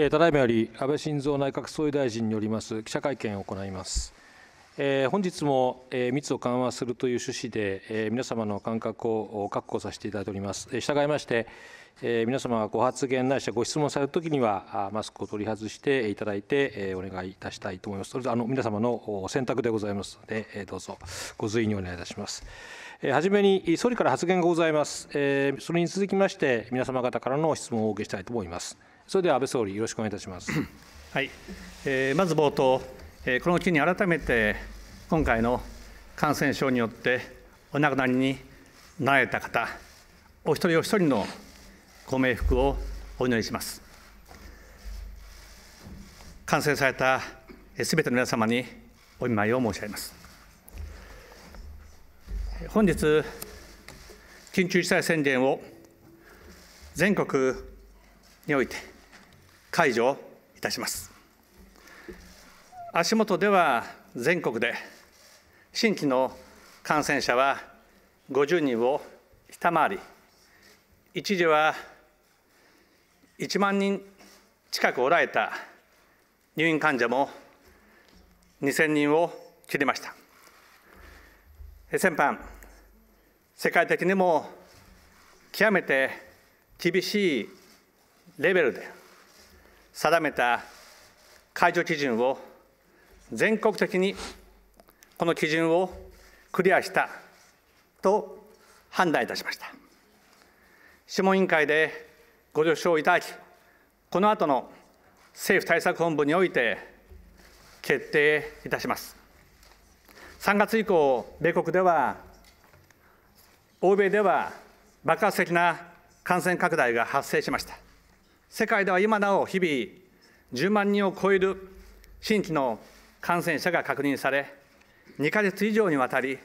えただいまより安倍晋三内閣総理大臣によります記者会見を行います。えー、本日も、えー、密を緩和するという趣旨で、えー、皆様の感覚を確保させていただいております。え従いまして、え皆様がご発言ないしはご質問されるときにはあ、マスクを取り外していただいて、えお願いいたしたいと思います。それであの皆様の選択でございますので、えどうぞご随意にお願いいたします。えー、初めに総理から発言がございます。えそれに続きまして皆様方からの質問をお受けしたいと思います。それでは安倍総理、よろしくお願いいたします。はい、えー、まず冒頭、えー、この機に改めて、今回の感染症によってお亡くなりになられた方、お一人お一人のご冥福をお祈りします。感染されたすべての皆様にお見舞いを申し上げます。本日、緊急事態宣言を全国において、解除いたします足元では全国で新規の感染者は50人を下回り一時は1万人近くおられた入院患者も2000人を切りました先般世界的にも極めて厳しいレベルで定めた解除基準を全国的にこの基準をクリアしたと判断いたしました諮問委員会でご了承いただきこの後の政府対策本部において決定いたします3月以降米国では欧米では爆発的な感染拡大が発生しました世界では今なお日々10万人を超える新規の感染者が確認され、2か月以上にわたり、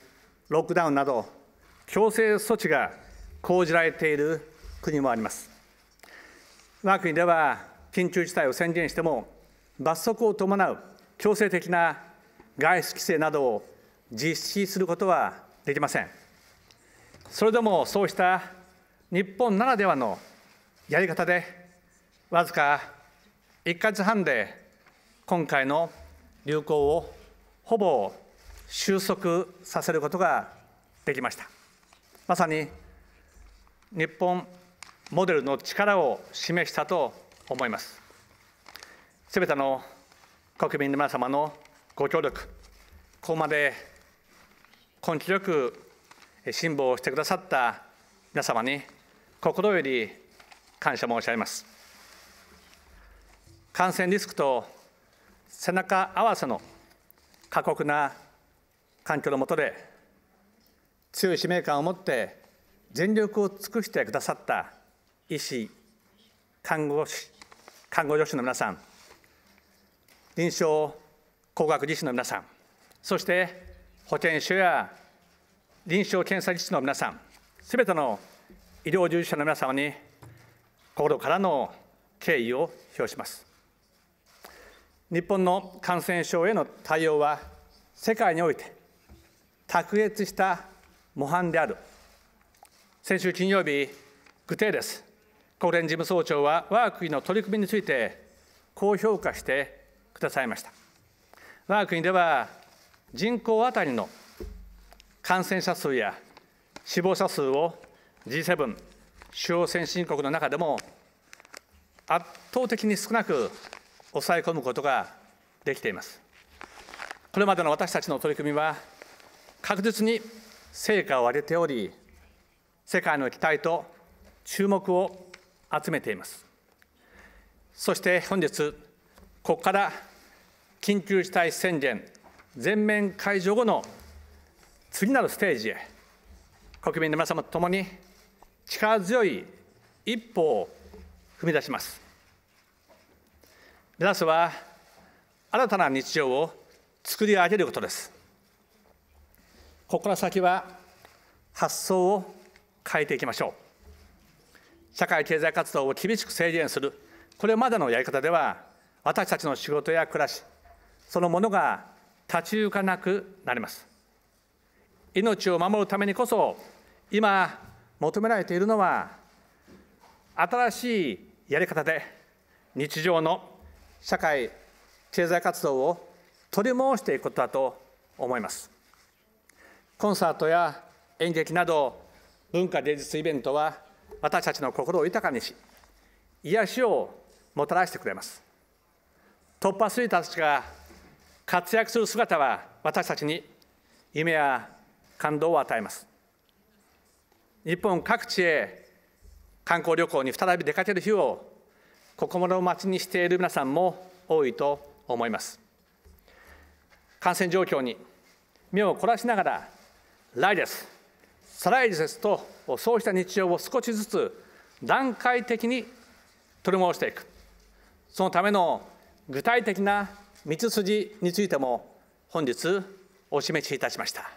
ロックダウンなど、強制措置が講じられている国もあります。我が国では、緊急事態を宣言しても、罰則を伴う強制的な外出規制などを実施することはできません。それでもそうした日本ならではのやり方で、わずか1か月半で今回の流行をほぼ収束させることができましたまさに日本モデルの力を示したと思いますすべての国民の皆様のご協力ここまで根気よく辛抱してくださった皆様に心より感謝申し上げます感染リスクと背中合わせの過酷な環境の下で強い使命感を持って全力を尽くしてくださった医師看護師看護助手の皆さん臨床工学技師の皆さんそして保健所や臨床検査技師の皆さんすべての医療従事者の皆様に心からの敬意を表します。日本の感染症への対応は世界において卓越した模範である先週金曜日グテーレス国連事務総長は我が国の取り組みについてこう評価してくださいました我が国では人口当たりの感染者数や死亡者数を G7 主要先進国の中でも圧倒的に少なく抑え込むことができていますこれまでの私たちの取り組みは確実に成果を上げており世界の期待と注目を集めていますそして本日ここから緊急事態宣言全面解除後の次なるステージへ国民の皆様と共に力強い一歩を踏み出します目指すは新たな日常を作り上げることですここから先は発想を変えていきましょう社会経済活動を厳しく制限するこれまでのやり方では私たちの仕事や暮らしそのものが立ち行かなくなります命を守るためにこそ今求められているのは新しいやり方で日常の社会経済活動を取り戻していくことだと思いますコンサートや演劇など文化芸術イベントは私たちの心を豊かにし癒しをもたらしてくれます突破すアスリーたちが活躍する姿は私たちに夢や感動を与えます日本各地へ観光旅行に再び出かける日を心待ちにしている皆さんも多いと思います感染状況に目を凝らしながら来月再来月とそうした日常を少しずつ段階的に取り戻していくそのための具体的な道筋についても本日お示しいたしました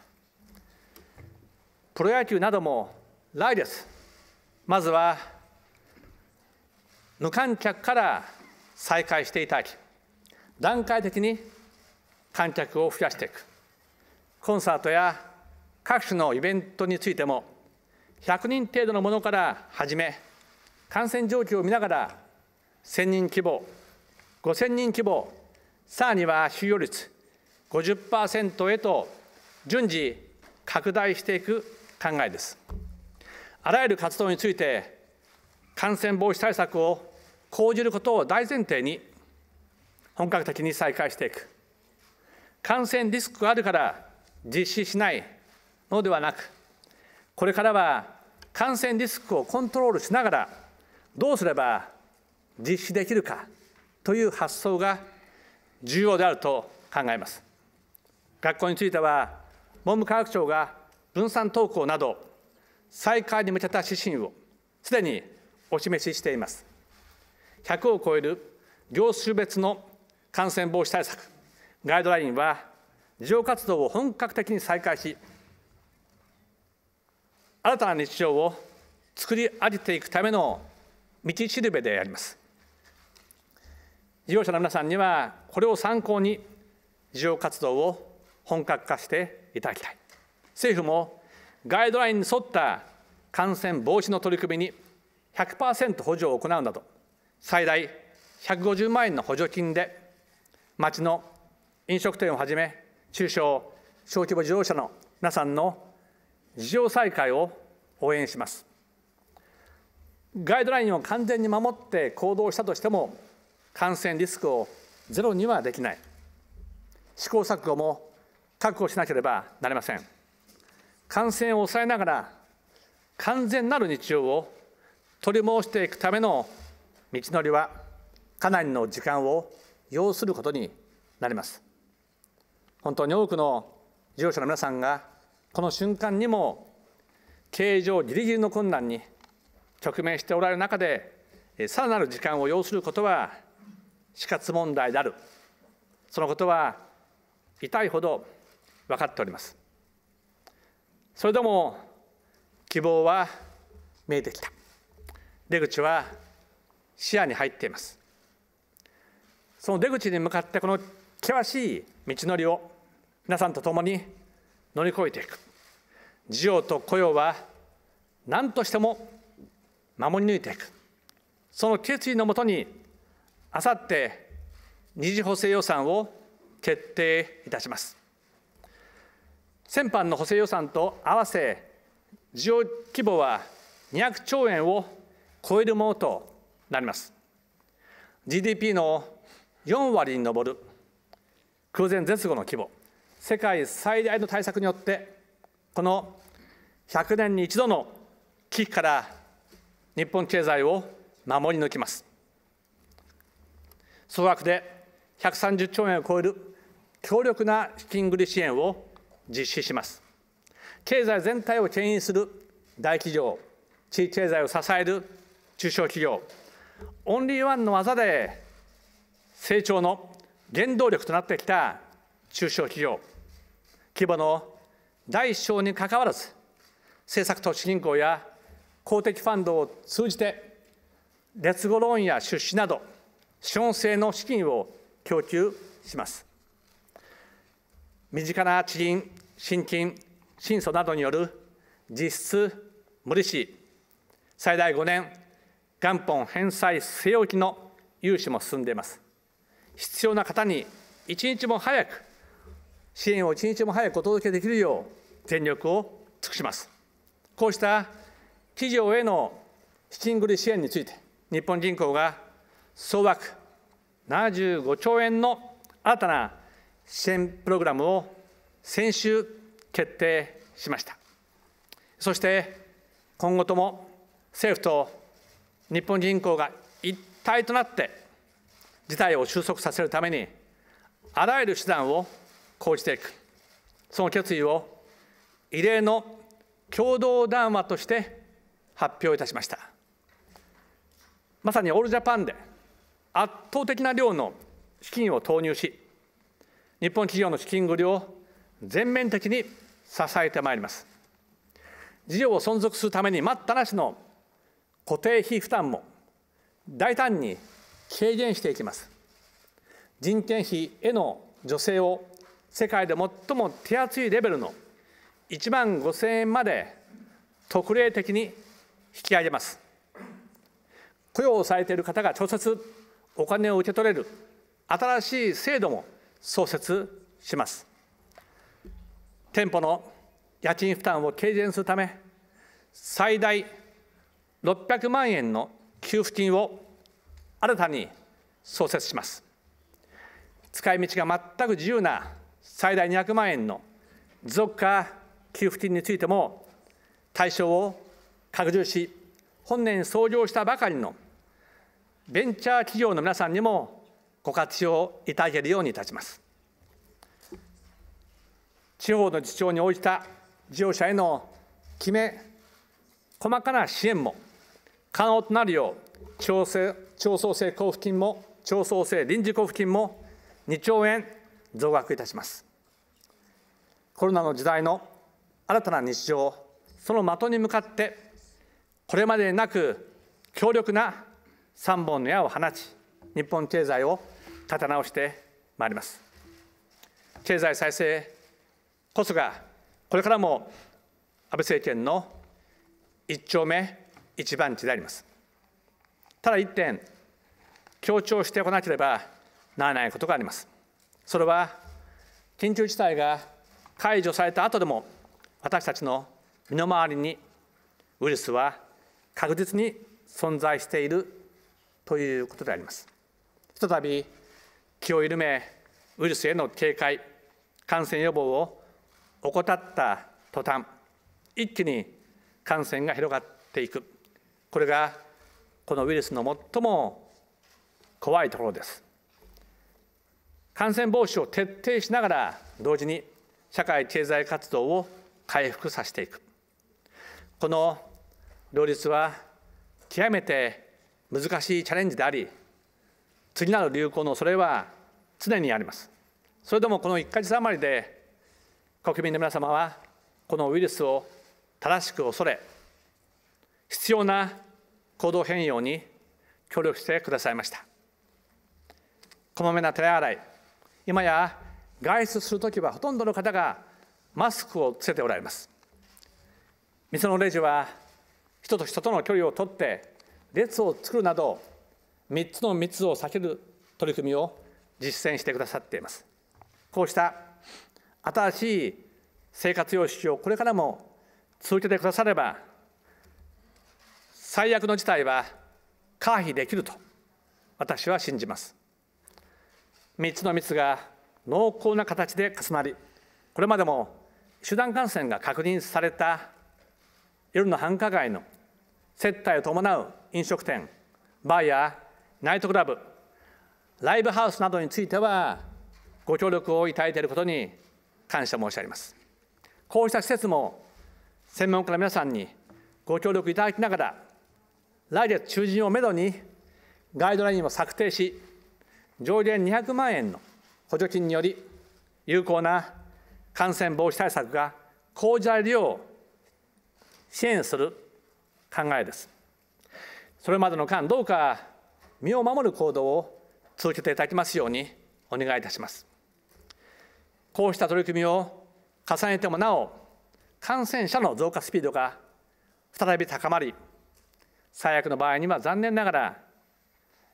プロ野球なども来月まずは無観客から再開していただき、段階的に観客を増やしていく、コンサートや各種のイベントについても、100人程度のものから始め、感染状況を見ながら、1000人規模、5000人規模、さらには収容率50%へと順次拡大していく考えです。あらゆる活動について感染防止対策を講じることを大前提に、本格的に再開していく。感染リスクがあるから実施しないのではなく、これからは感染リスクをコントロールしながら、どうすれば実施できるかという発想が重要であると考えます。学校については、文部科学省が分散登校など、再開に向けた指針をすでにお示ししています100を超える業種別の感染防止対策ガイドラインは事業活動を本格的に再開し新たな日常を作り上げていくための道しるべであります事業者の皆さんにはこれを参考に事業活動を本格化していただきたい政府もガイドラインに沿った感染防止の取り組みに100%補助を行うなど最大150万円の補助金で町の飲食店をはじめ中小小規模事業者の皆さんの事業再開を応援しますガイドラインを完全に守って行動したとしても感染リスクをゼロにはできない試行錯誤も確保しなければなりません感染を抑えながら完全なる日常を取り戻していくための道のりはかなりの時間を要することになります本当に多くの事業者の皆さんがこの瞬間にも経営上ギリギリの困難に直面しておられる中でさらなる時間を要することは死活問題であるそのことは痛いほど分かっておりますそれでも希望は見えてきた出口は視野に入っていますその出口に向かってこの険しい道のりを皆さんと共に乗り越えていく事業と雇用は何としても守り抜いていくその決意のもとにあさって二次補正予算を決定いたします先般の補正予算と合わせ事業規模は200兆円を超えるものとなります GDP の4割に上る空前絶後の規模世界最大の対策によってこの100年に一度の危機から日本経済を守り抜きます総額で130兆円を超える強力な資金繰り支援を実施します経済全体を牽引する大企業地域経済を支える中小企業オンリーワンの技で成長の原動力となってきた中小企業規模の大小にかかわらず政策投資銀行や公的ファンドを通じて劣後ローンや出資など資本性の資金を供給します身近な地銀信金新素などによる実質無利子最大5年元本返済据え置きの融資も進んでいます。必要な方に一日も早く、支援を一日も早くお届けできるよう、全力を尽くします。こうした企業への資金繰り支援について、日本銀行が総額75兆円の新たな支援プログラムを先週決定しました。そして今後とも政府と日本銀行が一体となって事態を収束させるためにあらゆる手段を講じていくその決意を異例の共同談話として発表いたしましたまさにオールジャパンで圧倒的な量の資金を投入し日本企業の資金繰りを全面的に支えてまいります事業を存続するために待ったなしの固定費負担も大胆に軽減していきます人件費への助成を世界で最も手厚いレベルの1万5000円まで特例的に引き上げます雇用をされている方が直接お金を受け取れる新しい制度も創設します店舗の家賃負担を軽減するため最大600万円の給付金を新たに創設します使い道が全く自由な最大200万円の持続化給付金についても対象を拡充し本年創業したばかりのベンチャー企業の皆さんにもご活用いただけるようにいたします地方の自治に応じた事業者へのきめ細かな支援も可能となるよう、調整調創生交付金も、調創生臨時交付金も2兆円増額いたします。コロナの時代の新たな日常、その的に向かって、これまでになく強力な三本の矢を放ち、日本経済を立て直してまいります。経済再生こそが、これからも安倍政権の一丁目一番地であります。ただ一点、強調してこなければならないことがあります。それは、緊急事態が解除された後でも、私たちの身の回りにウイルスは確実に存在しているということであります。ひとたび気を緩め、ウイルスへの警戒、感染予防を怠った途端、一気に感染が広がっていく。これがこのウイルスの最も怖いところです感染防止を徹底しながら同時に社会経済活動を回復させていくこの両立は極めて難しいチャレンジであり次なる流行の恐れは常にありますそれでもこの1か月余りで国民の皆様はこのウイルスを正しく恐れ必要な行動変容に協力してくださいましたこまめな手洗い今や外出するときはほとんどの方がマスクをつけておられます店のレジは人と人との距離をとって列を作るなど3つの密を避ける取り組みを実践してくださっていますこうした新しい生活様式をこれからも続けてくだされば最悪の事態は回避できると私は信じます3つの密が濃厚な形で重なりこれまでも集団感染が確認された夜の繁華街の接待を伴う飲食店バーやナイトクラブライブハウスなどについてはご協力をいただいていることに感謝申し上げますこうした施設も専門家の皆さんにご協力いただきながら来月中旬をめどにガイドラインを策定し上限200万円の補助金により有効な感染防止対策が講じられるよう支援する考えですそれまでの間どうか身を守る行動を続けていただきますようにお願いいたしますこうした取り組みを重ねてもなお感染者の増加スピードが再び高まり最悪の場合には残念ながら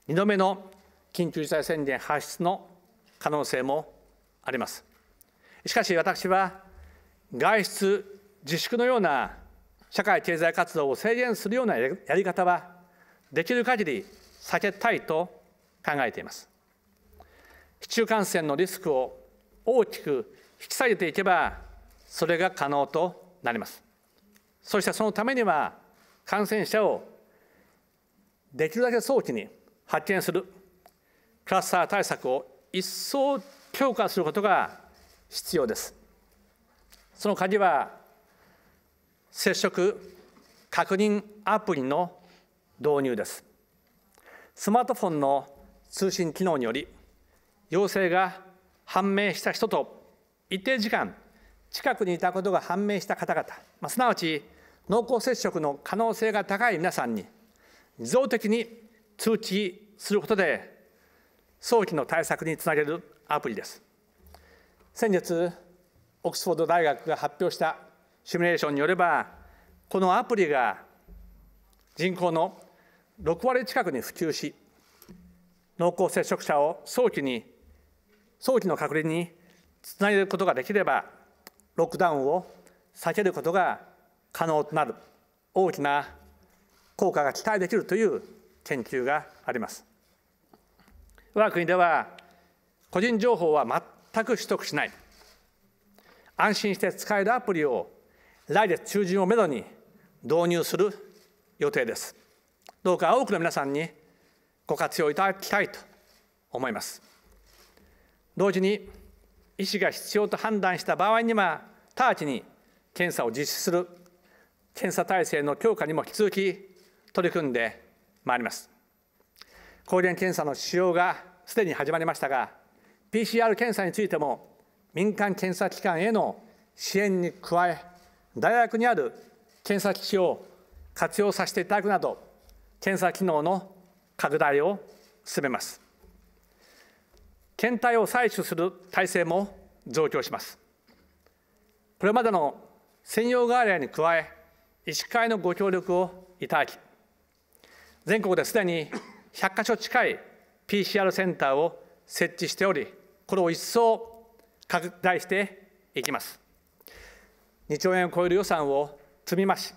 2度目の緊急事態宣言発出の可能性もありますしかし私は外出自粛のような社会経済活動を制限するようなやり方はできる限り避けたいと考えています市中感染のリスクを大きく引き下げていけばそれが可能となりますそしてそのためには感染者をできるだけ早期に発見するクラスター対策を一層強化することが必要です。その鍵は接触確認アプリの導入です。スマートフォンの通信機能により陽性が判明した人と一定時間近くにいたことが判明した方々、まあ、すなわち濃厚接触の可能性が高い皆さんに自動的に通知することで早期の対策につなげるアプリです。先月、オックスフォード大学が発表したシミュレーションによれば、このアプリが人口の6割近くに普及し、濃厚接触者を早期に、早期の隔離につなげることができれば、ロックダウンを避けることが可能となる大きな効果が期待できるという研究があります我が国では個人情報は全く取得しない安心して使えるアプリを来月中旬をめどに導入する予定ですどうか多くの皆さんにご活用いただきたいと思います同時に医師が必要と判断した場合には直ちに検査を実施する検査体制の強化にも引き続き取り組んでまいります抗原検査の使用がすでに始まりましたが PCR 検査についても民間検査機関への支援に加え大学にある検査機器を活用させていただくなど検査機能の拡大を進めます検体を採取する体制も増強しますこれまでの専用外来に加え医師会のご協力をいただき全国ですでに100か所近い PCR センターを設置しており、これを一層拡大していきます。2兆円を超える予算を積み増し、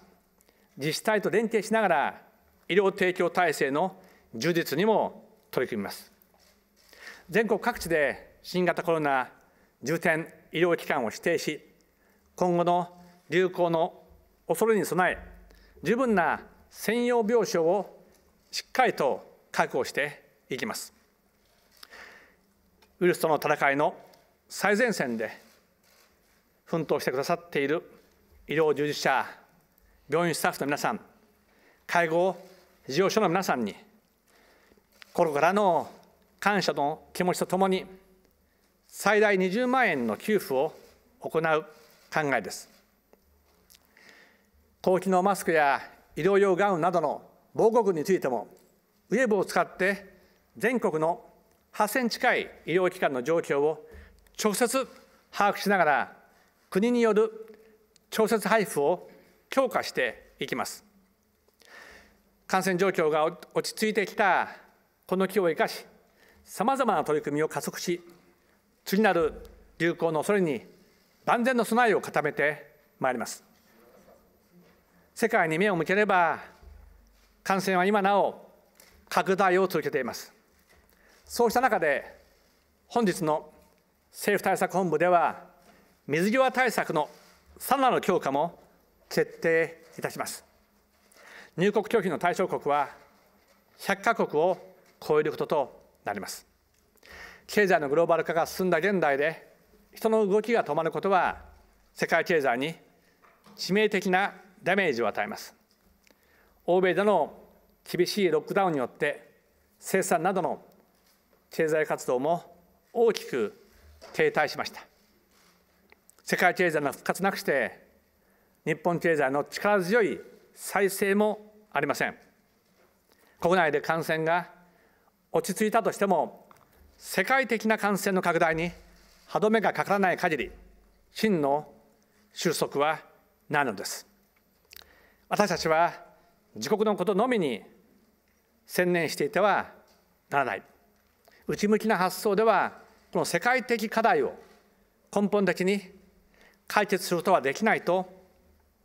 自治体と連携しながら、医療提供体制の充実にも取り組みます。全国各地で新型コロナ重点医療機関を指定し、今後の流行の恐れに備え、十分な専用病床をしっかりと確保していきますウイルスとの戦いの最前線で奮闘してくださっている医療従事者病院スタッフの皆さん介護事業所の皆さんに心からの感謝の気持ちとともに最大20万円の給付を行う考えです。高機能マスクや医療用ガウンなどの防護具についてもウェブを使って全国の8000近い医療機関の状況を直接把握しながら国による調節配布を強化していきます感染状況が落ち着いてきたこの機を生かしさまざまな取り組みを加速し次なる流行の恐れに万全の備えを固めてまいります世界に目を向ければ感染は今なお拡大を続けていますそうした中で本日の政府対策本部では水際対策のさらなる強化も決定いたします入国拒否の対象国は100カ国を超えることとなります経済のグローバル化が進んだ現代で人の動きが止まることは世界経済に致命的なダメージを与えます欧米での厳しいロックダウンによって生産などの経済活動も大きく停滞しました世界経済の復活なくして日本経済の力強い再生もありません国内で感染が落ち着いたとしても世界的な感染の拡大に歯止めがかからない限り真の収束はないのです私たちは自国のことのみに専念していてはならない内向きな発想ではこの世界的課題を根本的に解決することはできないと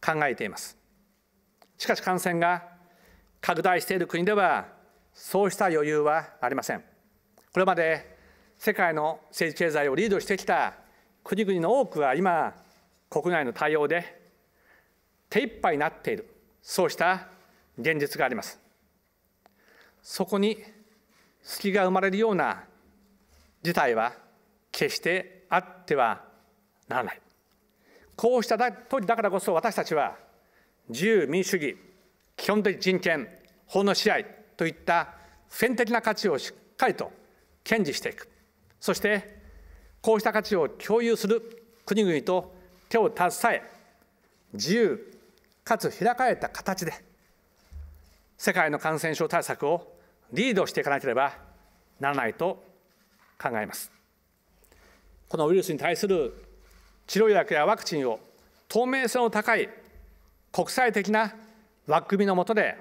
考えていますしかし感染が拡大している国ではそうした余裕はありませんこれまで世界の政治経済をリードしてきた国々の多くは今国内の対応で手一杯になっているそうした現実がありますそこに隙が生まれるような事態は決してあってはならないこうした時だからこそ私たちは自由民主主義基本的人権法の支配といった普遍的な価値をしっかりと堅持していくそしてこうした価値を共有する国々と手を携え自由かつ開かれた形で世界の感染症対策をリードしていかなければならないと考えます。このウイルスに対する治療薬やワクチンを透明性の高い国際的な枠組みの下で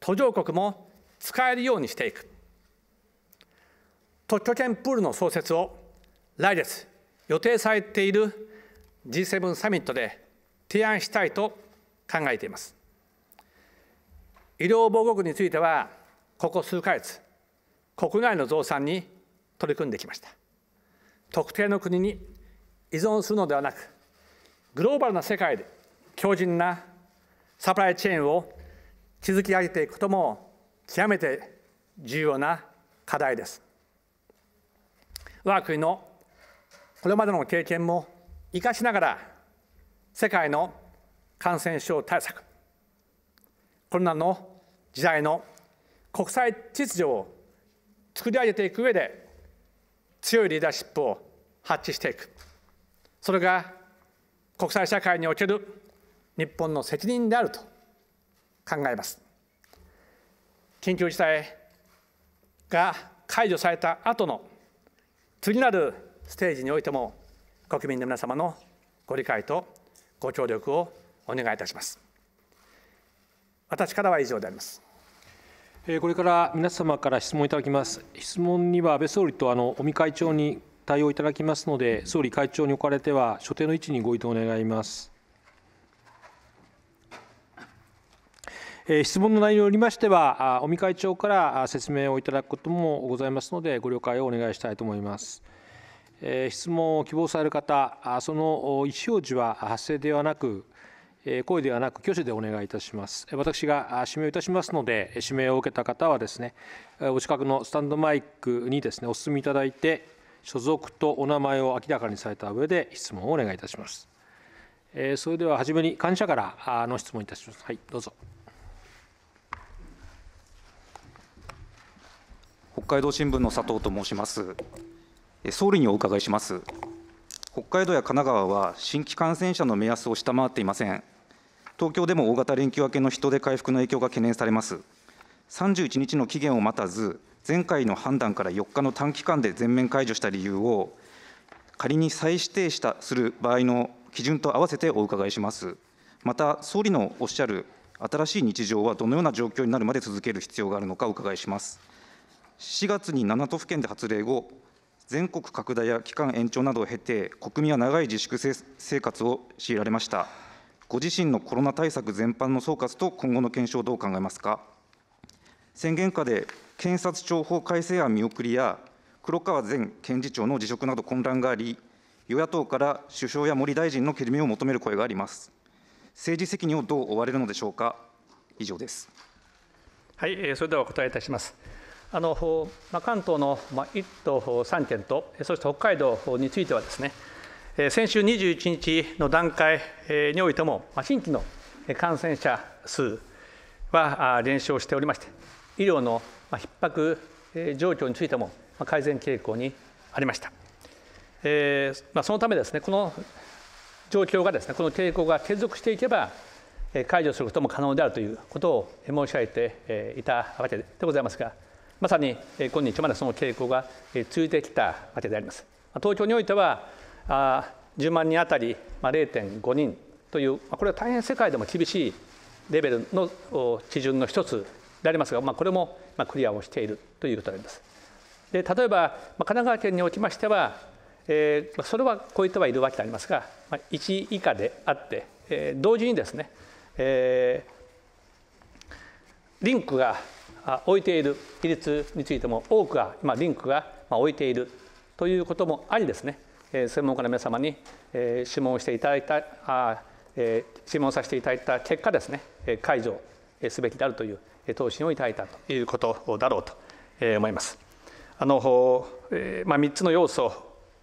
途上国も使えるようにしていく特許権プールの創設を来月予定されている G7 サミットで提案したいと考えています。医療防護具についてはここ数ヶ月国内の増産に取り組んできました特定の国に依存するのではなくグローバルな世界で強靭なサプライチェーンを築き上げていくことも極めて重要な課題です我が国のこれまでの経験も生かしながら世界の感染症対策コロナの時代の国際秩序を作り上げていく上で強いリーダーシップを発揮していくそれが国際社会における日本の責任であると考えます緊急事態が解除された後の次なるステージにおいても国民の皆様のご理解とご協力をお願いいたします私からは以上でありますこれから皆様から質問いただきます。質問には安倍総理とあの尾身会長に対応いただきますので、総理会長におかれては、所定の位置にご移動願います。質問の内容によりましては、尾身会長から説明をいただくこともございますので、ご了解をお願いしたいと思います。質問を希望される方、その意思表示は発生ではなく、声ではなく挙手でお願いいたします私が指名いたしますので指名を受けた方はですねお近くのスタンドマイクにですねお進みいただいて所属とお名前を明らかにされた上で質問をお願いいたしますそれでは初めに感謝からの質問いたしますはいどうぞ北海道新聞の佐藤と申します総理にお伺いします北海道や神奈川は新規感染者の目安を下回っていません東京でも大型連休明けの人出回復の影響が懸念されます。31日の期限を待たず、前回の判断から4日の短期間で全面解除した理由を、仮に再指定したする場合の基準と合わせてお伺いします。また、総理のおっしゃる新しい日常はどのような状況になるまで続ける必要があるのかお伺いします。4月に7都府県で発令後、全国拡大や期間延長などを経て、国民は長い自粛生活を強いられました。ご自身のコロナ対策全般の総括と今後の検証、どう考えますか。宣言下で検察庁法改正案見送りや、黒川前検事長の辞職など混乱があり、与野党から首相や森大臣のけじめを求める声があります。政治責任をどう追われるのでしょうか。以上です。はい、それではお答えいたします。あのま関東の1都3県と、そして北海道についてはですね、先週21日の段階においても、新規の感染者数は減少しておりまして、医療の逼迫状況についても改善傾向にありました。そのためですね、この状況がですね、この傾向が継続していけば、解除することも可能であるということを申し上げていたわけでございますが、まさに今日までその傾向が続いてきたわけであります。東京においては10万人あたり0.5人というこれは大変世界でも厳しいレベルの基準の一つでありますが、まあ、これもクリアをしているということであります。で例えば神奈川県におきましては、えそれは超えてはいるわけでありますが1以下であって、え同時にですね、えリンクが置いている比率についても多くが今リンクが置いているということもありですねえ専門家の皆様に、え諮問していただいたあ、え諮問させていただいた結果ですね解除すべきであるという答申をいただいたということだろうと思います。あのまあ、3つの要素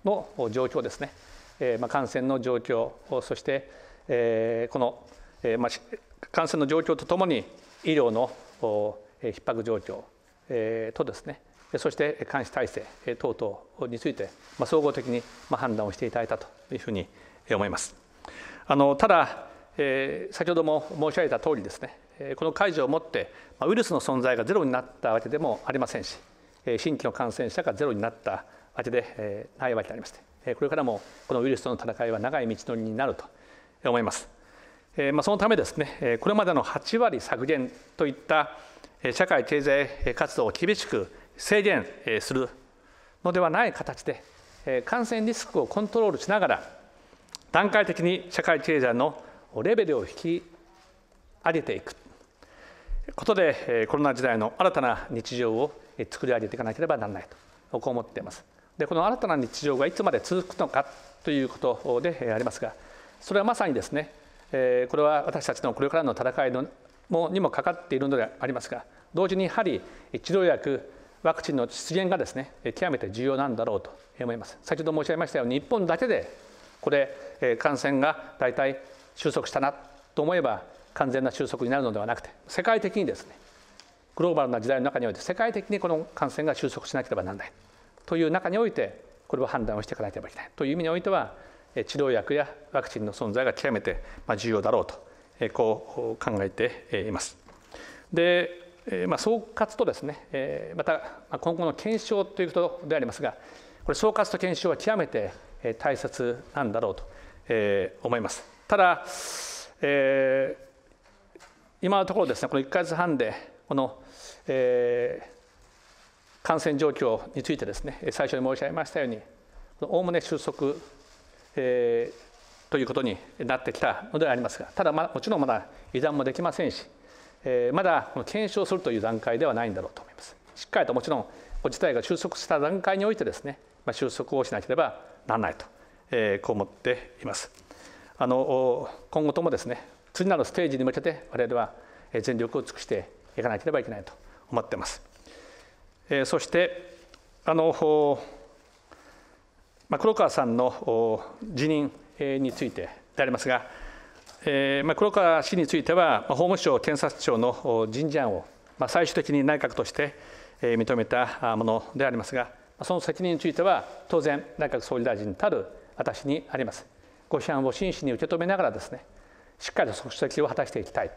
の状況ですね、まあ、感染の状況そしてこの、まあ、感染の状況とともに医療の逼迫状況とですねそして監視体制等々について総合的に判断をしていただいたというふうに思います。あのただ、えー、先ほども申し上げたとおりですねこの解除をもってウイルスの存在がゼロになったわけでもありませんし新規の感染者がゼロになったわけでないわけでありましてこれからもこのウイルスとの戦いは長い道のりになると思います。そのためですねこれまでの8割削減といった社会経済活動を厳しく制限するのではない形で感染リスクをコントロールしながら段階的に社会経済のレベルを引き上げていくことでコロナ時代の新たな日常を作り上げていかなければならないとこう思っていますでこの新たな日常がいつまで続くのかということでありますがそれはまさにですねこれは私たちのこれからの戦いのもにもかかっているのでありますが同時にやはり治療薬ワクチンの出現がですね極めて重要なんだろうと思います先ほど申し上げましたように日本だけでこれ感染が大体収束したなと思えば完全な収束になるのではなくて世界的にですねグローバルな時代の中において世界的にこの感染が収束しなければならないという中においてこれは判断をしていかなければいけないという意味においては治療薬やワクチンの存在が極めて重要だろうとこう考えています。でえまあ、総括とですね、えまた今後の検証ということでありますがこれ総括と検証は極めて大切なんだろうと、え思います。ただ、え今のところですねこの1か月半でこの、え感染状況についてですね最初に申し上げましたようにおおむね収束、えということになってきたのでありますがただ、ま、もちろんまだ油断もできませんしえまだこの検証するという段階ではないんだろうと思います。しっかりともちろん事態が収束した段階においてですね、まあ、収束をしなければならないと、えー、こう思っています。あの今後ともですね次なるステージに向けて我々は全力を尽くしていかなければいけないと思ってます。えー、そしてあの、まあ、黒川さんの辞任についてでありますがえまあ、黒川氏については、法務省、検察庁の人事案を、まあ、最終的に内閣として、え認めたものでありますが、その責任については、当然、内閣総理大臣たる私にあります。ご批判を真摯に受け止めながらですね、しっかりと職責を果たしていきたい。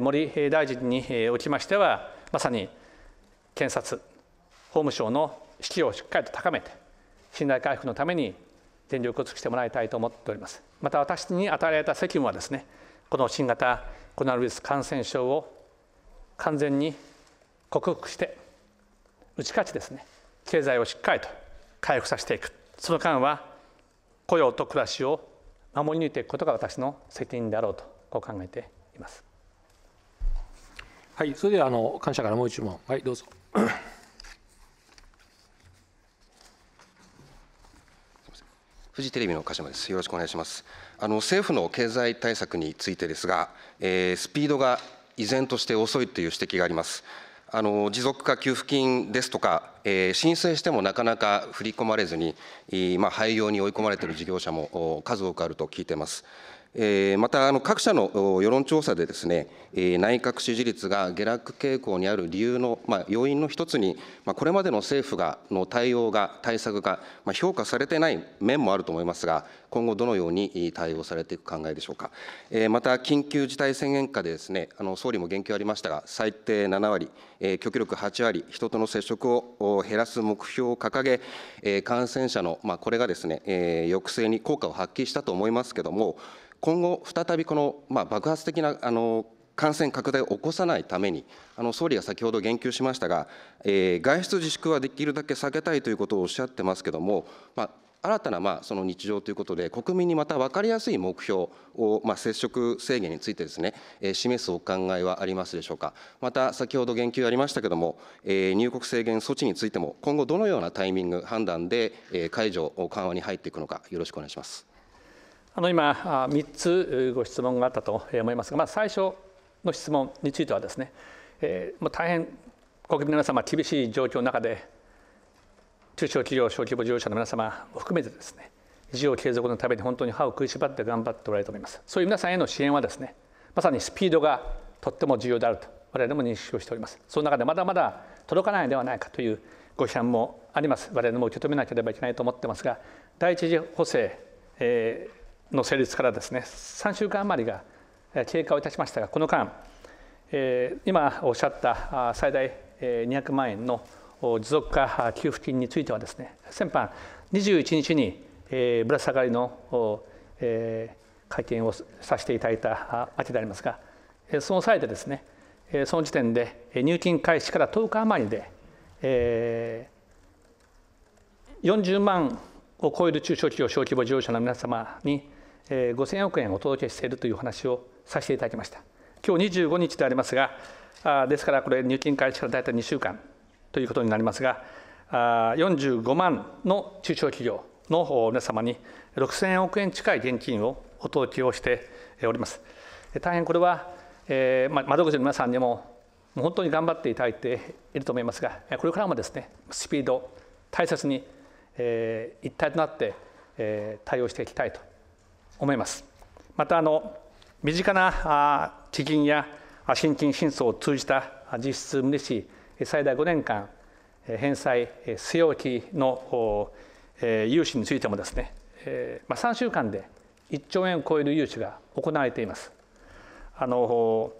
森大臣におきましては、まさに検察、法務省の士気をしっかりと高めて、信頼回復のために全力を尽くしてもらいたいと思っておりますまた私に与えられた責務はですねこの新型コロナウイルス感染症を完全に克服して打ち勝ちですね経済をしっかりと回復させていくその間は雇用と暮らしを守り抜いていくことが私の責任であろうとこう考えていますはいそれではあの感謝からもう一問はいどうぞフジテレビの鹿島です。よろしくお願いします。あの政府の経済対策についてですが、えー、スピードが依然として遅いという指摘があります。あの持続化給付金ですとか、えー、申請してもなかなか振り込まれずに、まあ、廃業に追い込まれている事業者も数多くあると聞いています。また、各社の世論調査でですね、内閣支持率が下落傾向にある理由の、要因の一つに、これまでの政府がの対応が、対策が評価されてない面もあると思いますが、今後、どのように対応されていく考えでしょうか。また、緊急事態宣言下でですね、総理も言及ありましたが、最低7割、極力8割、人との接触を減らす目標を掲げ、感染者の、これがですね、抑制に効果を発揮したと思いますけれども、今後、再びこの、まあ、爆発的なあの感染拡大を起こさないために、あの総理が先ほど言及しましたが、えー、外出自粛はできるだけ避けたいということをおっしゃってますけども、まあ、新たなまあその日常ということで、国民にまた分かりやすい目標を、まあ、接触制限についてですね、え示すお考えはありますでしょうか、また先ほど言及ありましたけれども、入国制限措置についても、今後、どのようなタイミング、判断で、え解除、緩和に入っていくのか、よろしくお願いします。あの今3つご質問があったと思いますが、まあ、最初の質問についてはですね、えー、もう大変国民の皆様厳しい状況の中で中小企業小規模事業者の皆様を含めてですね事業継続のために本当に歯を食いしばって頑張っておられると思いますそういう皆さんへの支援はですねまさにスピードがとっても重要であると我々も認識をしておりますその中でまだまだ届かないのではないかというご批判もあります我々も受け止めなければいけないと思ってますが第一次補正、えーの成立からですね3週間余りが経過をいたしましたがこの間、え今おっしゃった最大200万円の持続化給付金についてはですね先般21日に、えぶら下がりの、え会見をさせていただいたわけでありますがその際でですねその時点で入金開始から10日余りで、え40万を超える中小企業小規模事業者の皆様に5000億円お届けしているという話をさせていただきました。今日25日でありますが、ですからこれ、入金開始から大体2週間ということになりますが、45万の中小企業の皆様に6000億円近い現金をお届けをしております。大変これは、窓口の皆さんにももう本当に頑張っていただいていると思いますが、これからもですね、スピード、大切に、一体となって、対応していきたいと思いますまたあの身近な地銀や新金申請を通じた実質無利子最大5年間返済据え置きの融資についてもですね3週間で1兆円を超える融資が行われています。あの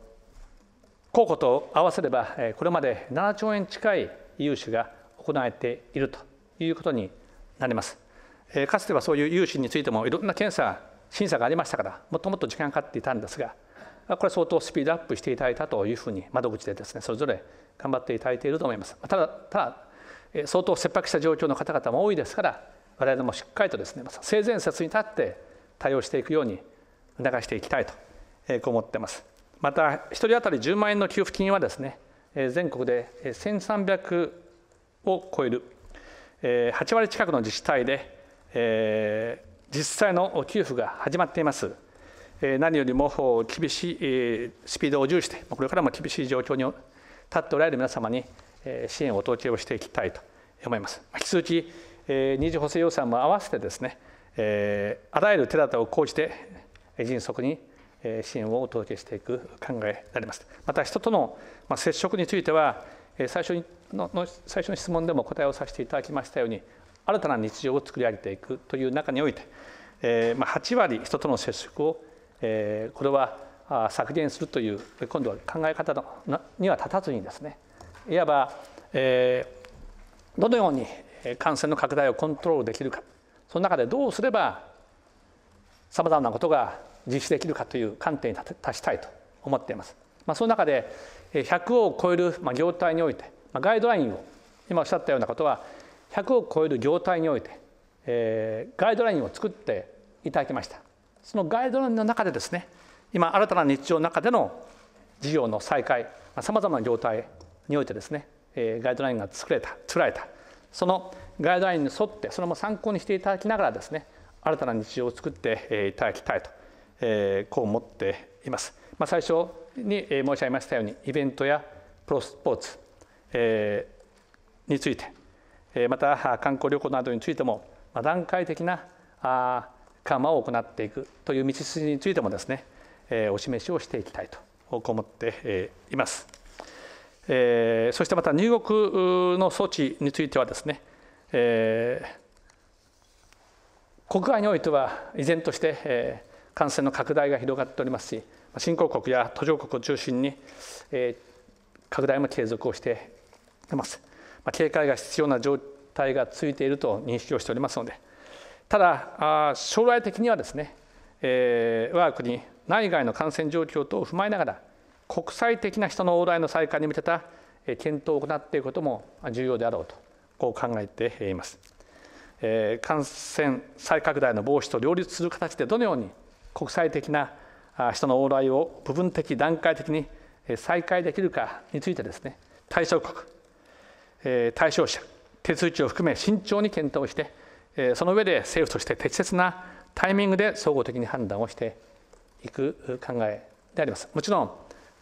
公庫と合わせればこれまで7兆円近い融資が行われているということになります。かつてはそういう融資についてもいろんな検査審査がありましたからもっともっと時間かかっていたんですがこれ相当スピードアップしていただいたというふうに窓口でですねそれぞれ頑張っていただいていると思いますただただ相当切迫した状況の方々も多いですから我々もしっかりとですね性善説に立って対応していくように促していきたいと思ってますまた1人当たり10万円の給付金はですね全国で1300を超える8割近くの自治体で実際の給付が始まっています。何よりも厳しいスピードを重視して、これからも厳しい状況に立っておられる皆様に支援をお届けをしていきたいと思います。引き続き、二次補正予算も合わせてですね、あらゆる手立てを講じて、迅速に支援をお届けしていく考えであります。また、人との接触については、最初の最初の質問でも答えをさせていただきましたように、新たな日常を作り上げていくという中において、えーまあ、8割人との接触を、えー、これは削減するという今度は考え方のには立たずにですねいわば、えー、どのように感染の拡大をコントロールできるかその中でどうすればさまざまなことが実施できるかという観点に立したいと思っています。まあ、その中で100を超える業態においてガイドラインを今おっしゃったようなことは100を超える業態において、えー、ガイドラインを作っていただきましたそのガイドラインの中でですね今新たな日常の中での事業の再開さまざ、あ、まな業態においてですね、えー、ガイドラインが作れた作られたそのガイドラインに沿ってそれも参考にしていただきながらですね新たな日常を作っていただきたいと、えー、こう思っています、まあ、最初に申し上げましたようにイベントやプロスポーツ、えー、についてまた観光旅行などについても段階的な緩和を行っていくという道筋についてもですねお示しをしていきたいとこう思っています。えそしてまた入国の措置についてはですね、え国外においては依然として、え感染の拡大が広がっておりますし新興国や途上国を中心に、え拡大も継続をしています。警戒が必要な状態がついていると認識をしておりますのでただ将来的にはですね、えー、我が国内外の感染状況等を踏まえながら国際的な人の往来の再開に向けた検討を行っていくことも重要であろうとこう考えています。えー、感染再拡大の防止と両立する形でどのように国際的な人の往来を部分的段階的に再開できるかについてですね対象国対象者手続きを含め慎重に検討してその上で政府として適切なタイミングで総合的に判断をしていく考えでありますもちろん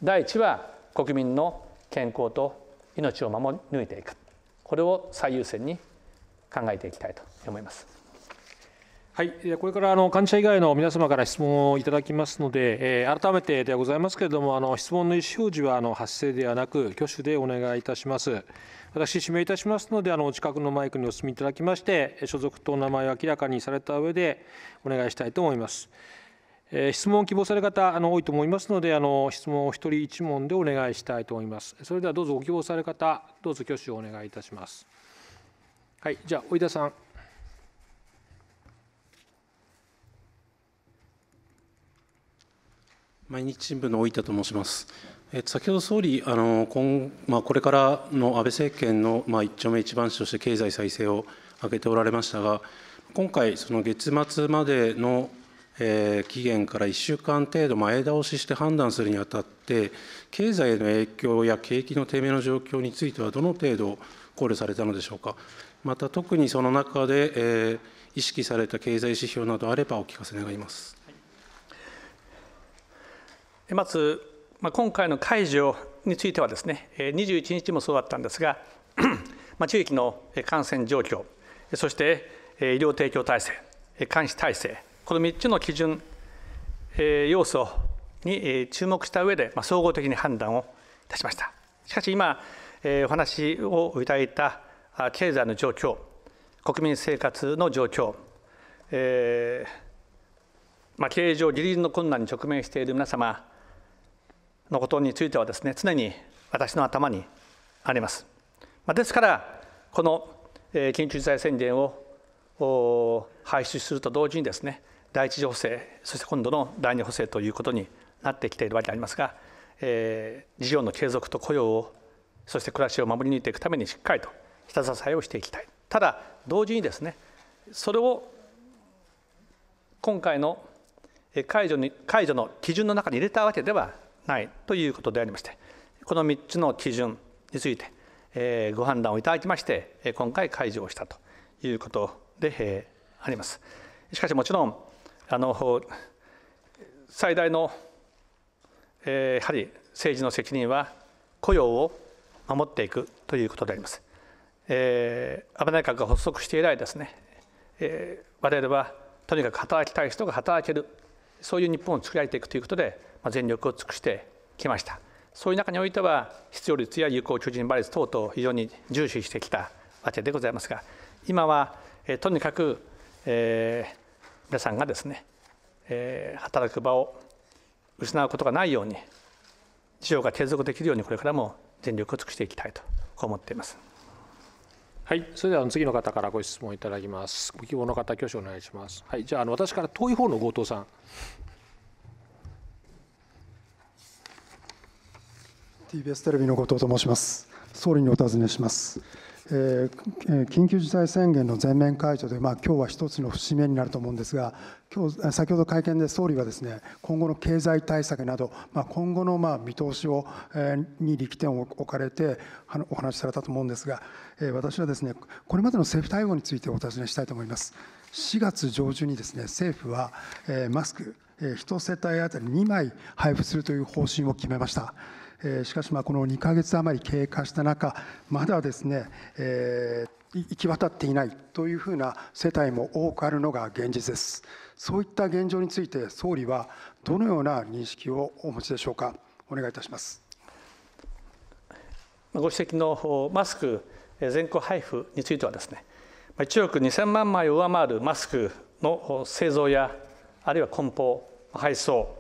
第一は国民の健康と命を守り抜いていくこれを最優先に考えていきたいと思います。はい、これからあの幹事者以外の皆様から質問をいただきますので、えー、改めてではございますけれども、あの質問の意思表示はあの発声ではなく、挙手でお願いいたします。私、指名いたしますので、あの近くのマイクにお進みいただきまして、所属と名前を明らかにされた上で、お願いしたいと思います。えー、質問を希望される方あの多いと思いますので、あの質問を1人1問でお願いしたいと思います。それではどうぞご希望される方、どうぞ挙手をお願いいたします。はい、じゃあ、おいださん。毎日新聞の大分と申します。え先ほど総理、あの今まあ、これからの安倍政権の、まあ、一丁目一番地として経済再生を挙げておられましたが、今回、その月末までの、えー、期限から1週間程度前倒しして判断するにあたって、経済への影響や景気の低迷の状況については、どの程度考慮されたのでしょうか。また特にその中で、えー、意識された経済指標などあればお聞かせ願います。まず、まあ、今回の解除についてはですね21日もそうだったんですが まあ、地域の感染状況そして医療提供体制監視体制この3つの基準要素に注目した上で、まあ、総合的に判断をいたしましたしかし今お話をいただいた経済の状況国民生活の状況、えーまあ、経営上ギリギリの困難に直面している皆様のことについてはですね常に私の頭にあります。まあ、ですからこの緊急事態宣言を廃止すると同時にですね第一次補正そして今度の第二補正ということになってきているわけでありますが、えー、事業の継続と雇用をそして暮らしを守り抜いていくためにしっかりと下支えをしていきたいただ同時にですねそれを今回の解除に解除の基準の中に入れたわけではないということでありましてこの3つの基準について、えご判断をいただきまして今回解除をしたということで、えあります。しかしもちろんあの最大の、えやはり政治の責任は雇用を守っていくということであります。え安倍内閣が発足して以来ですね、え我々はとにかく働きたい人が働けるそういう日本を作られていくということで全力を尽くしてきましたそういう中においては必要率や有効求人倍率等々非常に重視してきたわけでございますが今は、えとにかく、えー、皆さんがですね、えー、働く場を失うことがないように事業が継続できるようにこれからも全力を尽くしていきたいと思っています。はい、それでは次の方からご質問いただきます。ご希望の方、挙手お願いします。はい、じゃあ、あの私から遠い方の強盗さん。TBS テレビの後藤と申します。総理にお尋ねします。えー、緊急事態宣言の全面解除で、まあ今日は一つの節目になると思うんですが、今日先ほど会見で総理はですね、今後の経済対策など、まあ、今後のまあ見通しを、えー、に力点を置かれてお話しされたと思うんですが、えー、私はですね、これまでの政府対応についてお尋ねしたいと思います。4月上旬にですね、政府は、えー、マスク、えー、1世帯当たり2枚配布するという方針を決めました。えー、しかし、まあ、この2か月余り経過した中、まだですね、えー、行き渡っていないというふうな世帯も多くあるのが現実です。そういった現状について、総理はどのような認識をお持ちでしょうか、お願いいたします。ご指摘のマスク全国配布についてはですね、1億2000万枚を上回るマスクの製造や、あるいは梱包、配送、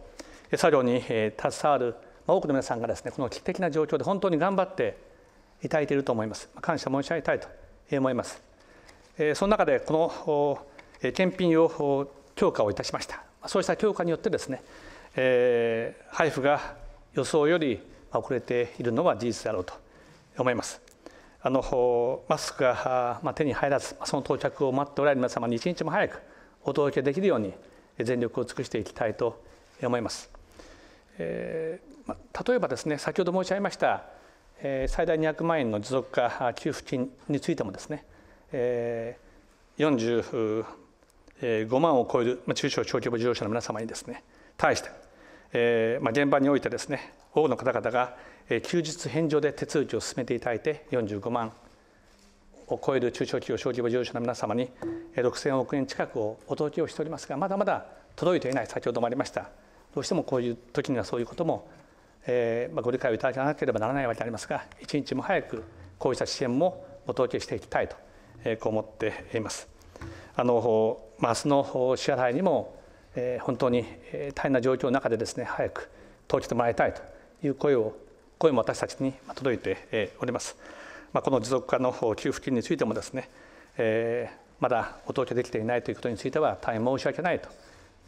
作業に携わる多くの皆さんがですねこの危機的な状況で本当に頑張っていただいていると思います感謝申し上げたいと思いますその中でこの検品を強化をいたしましたそうした強化によってですね、配布が予想より遅れているのは事実だろうと思いますあのマスクが手に入らずその到着を待っておられる皆様に一日も早くお届けできるように全力を尽くしていきたいと思いますえー、まあ、例えばですね先ほど申し上げました、えー、最大200万円の持続化給付金についてもですね、えー、45万を超える、まあ、中小小規模事業者の皆様にですね対して、えーまあ、現場においてですね多くの方々が休日返上で手続きを進めていただいて45万を超える中小企業小規模事業者の皆様に6000億円近くをお届けをしておりますがまだまだ届いていない先ほどもありましたどうしてもこういう時にはそういうことも、えー、まあ、ご理解をいただかなければならないわけでありますが一日も早くこうした支援もお届けしていきたいと、えー、こう思っています。あのま明日の支払いにも、えー、本当に大変な状況の中でですね早く届けてもらいたいという声を声も私たちに届いております。まあ、この持続化の給付金についてもですね、えー、まだお届けできていないということについては大変申し訳ないと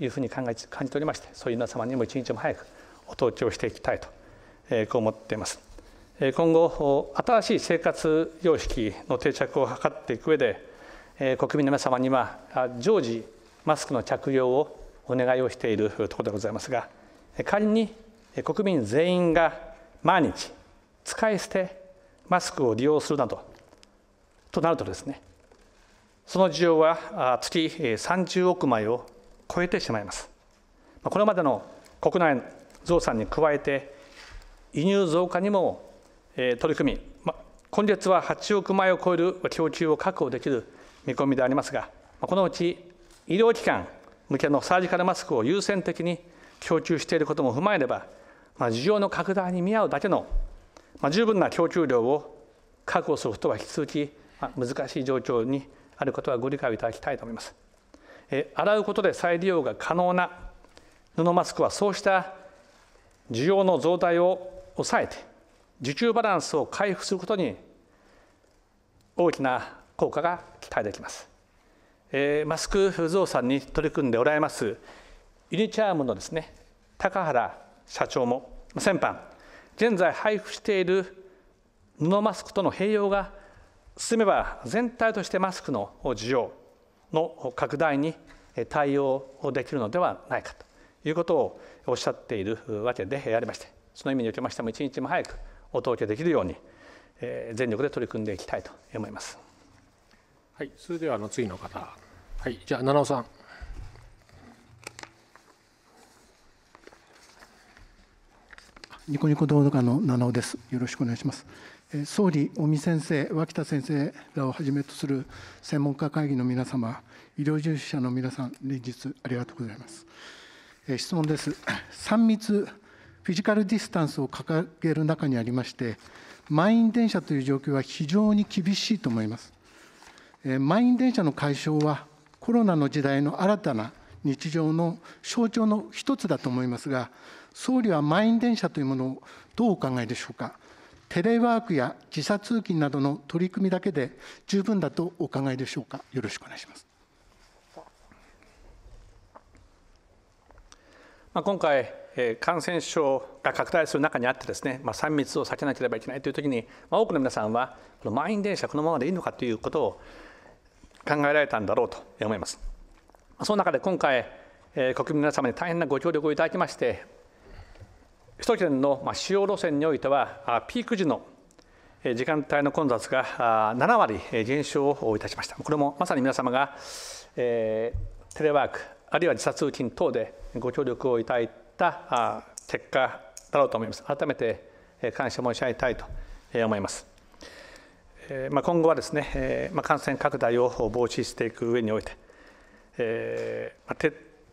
いうふうに考え感じておりましてそういう皆様にも一日も早くお統治をしていきたいと、えー、こう思っています。今後新しい生活様式の定着を図っていく上で国民の皆様には常時マスクの着用をお願いをしているところでございますが仮に国民全員が毎日使い捨てマスクを利用するなどとなるとですねその需要は月30億枚を超えてしまいます。これまでの国内増産に加えて、輸入増加にも取り組み、今月は8億枚を超える供給を確保できる見込みでありますが、このうち医療機関向けのサージカルマスクを優先的に供給していることも踏まえれば、需要の拡大に見合うだけの十分な供給量を確保することは引き続き難しい状況にあることはご理解いただきたいと思います。洗うことで再利用が可能な布マスクはそうした需要の増大を抑えて受注バランスを回復することに大きな効果が期待できます、えー、マスク増産に取り組んでおられますユニチャームのですね高原社長も先般現在配布している布マスクとの併用が進めば全体としてマスクの需要の拡大に対応できるのではないかということをおっしゃっているわけでありましてその意味におきましても一日も早くお届けできるように全力で取り組んでいきたいと思います。はい、それではあの次の方、はい、じゃあ七尾さん。ニコニコ動画の七尾です。よろしくお願いします。総理、尾身先生、脇田先生らをはじめとする専門家会議の皆様、医療従事者の皆さん、連日ありがとうございます。質問です。3密、フィジカルディスタンスを掲げる中にありまして、満員電車という状況は非常に厳しいと思います。満員電車の解消は、コロナの時代の新たな日常の象徴の一つだと思いますが、総理は満員電車というものをどうお考えでしょうか。テレワークや時差通勤などの取り組みだけで十分だとお考えでしょうか。よろしくお願いします。まあ、今回、感染症が拡大する中にあってですね、まあ、3密を避けなければいけないという時に、まあ、多くの皆さんはこの満員電車このままでいいのかということを考えられたんだろうと思います。その中で今回、国民の皆様に大変なご協力をいただきまして、首都圏の主要路線においてはピーク時の時間帯の混雑が7割減少をいたしましたこれもまさに皆様が、えー、テレワークあるいは自殺通勤等でご協力をいただいた結果だろうと思います改めて感謝申し上げたいと思います、えまあ、今後はですね、えー、まあ、感染拡大を防止していく上において,、えーまあ、て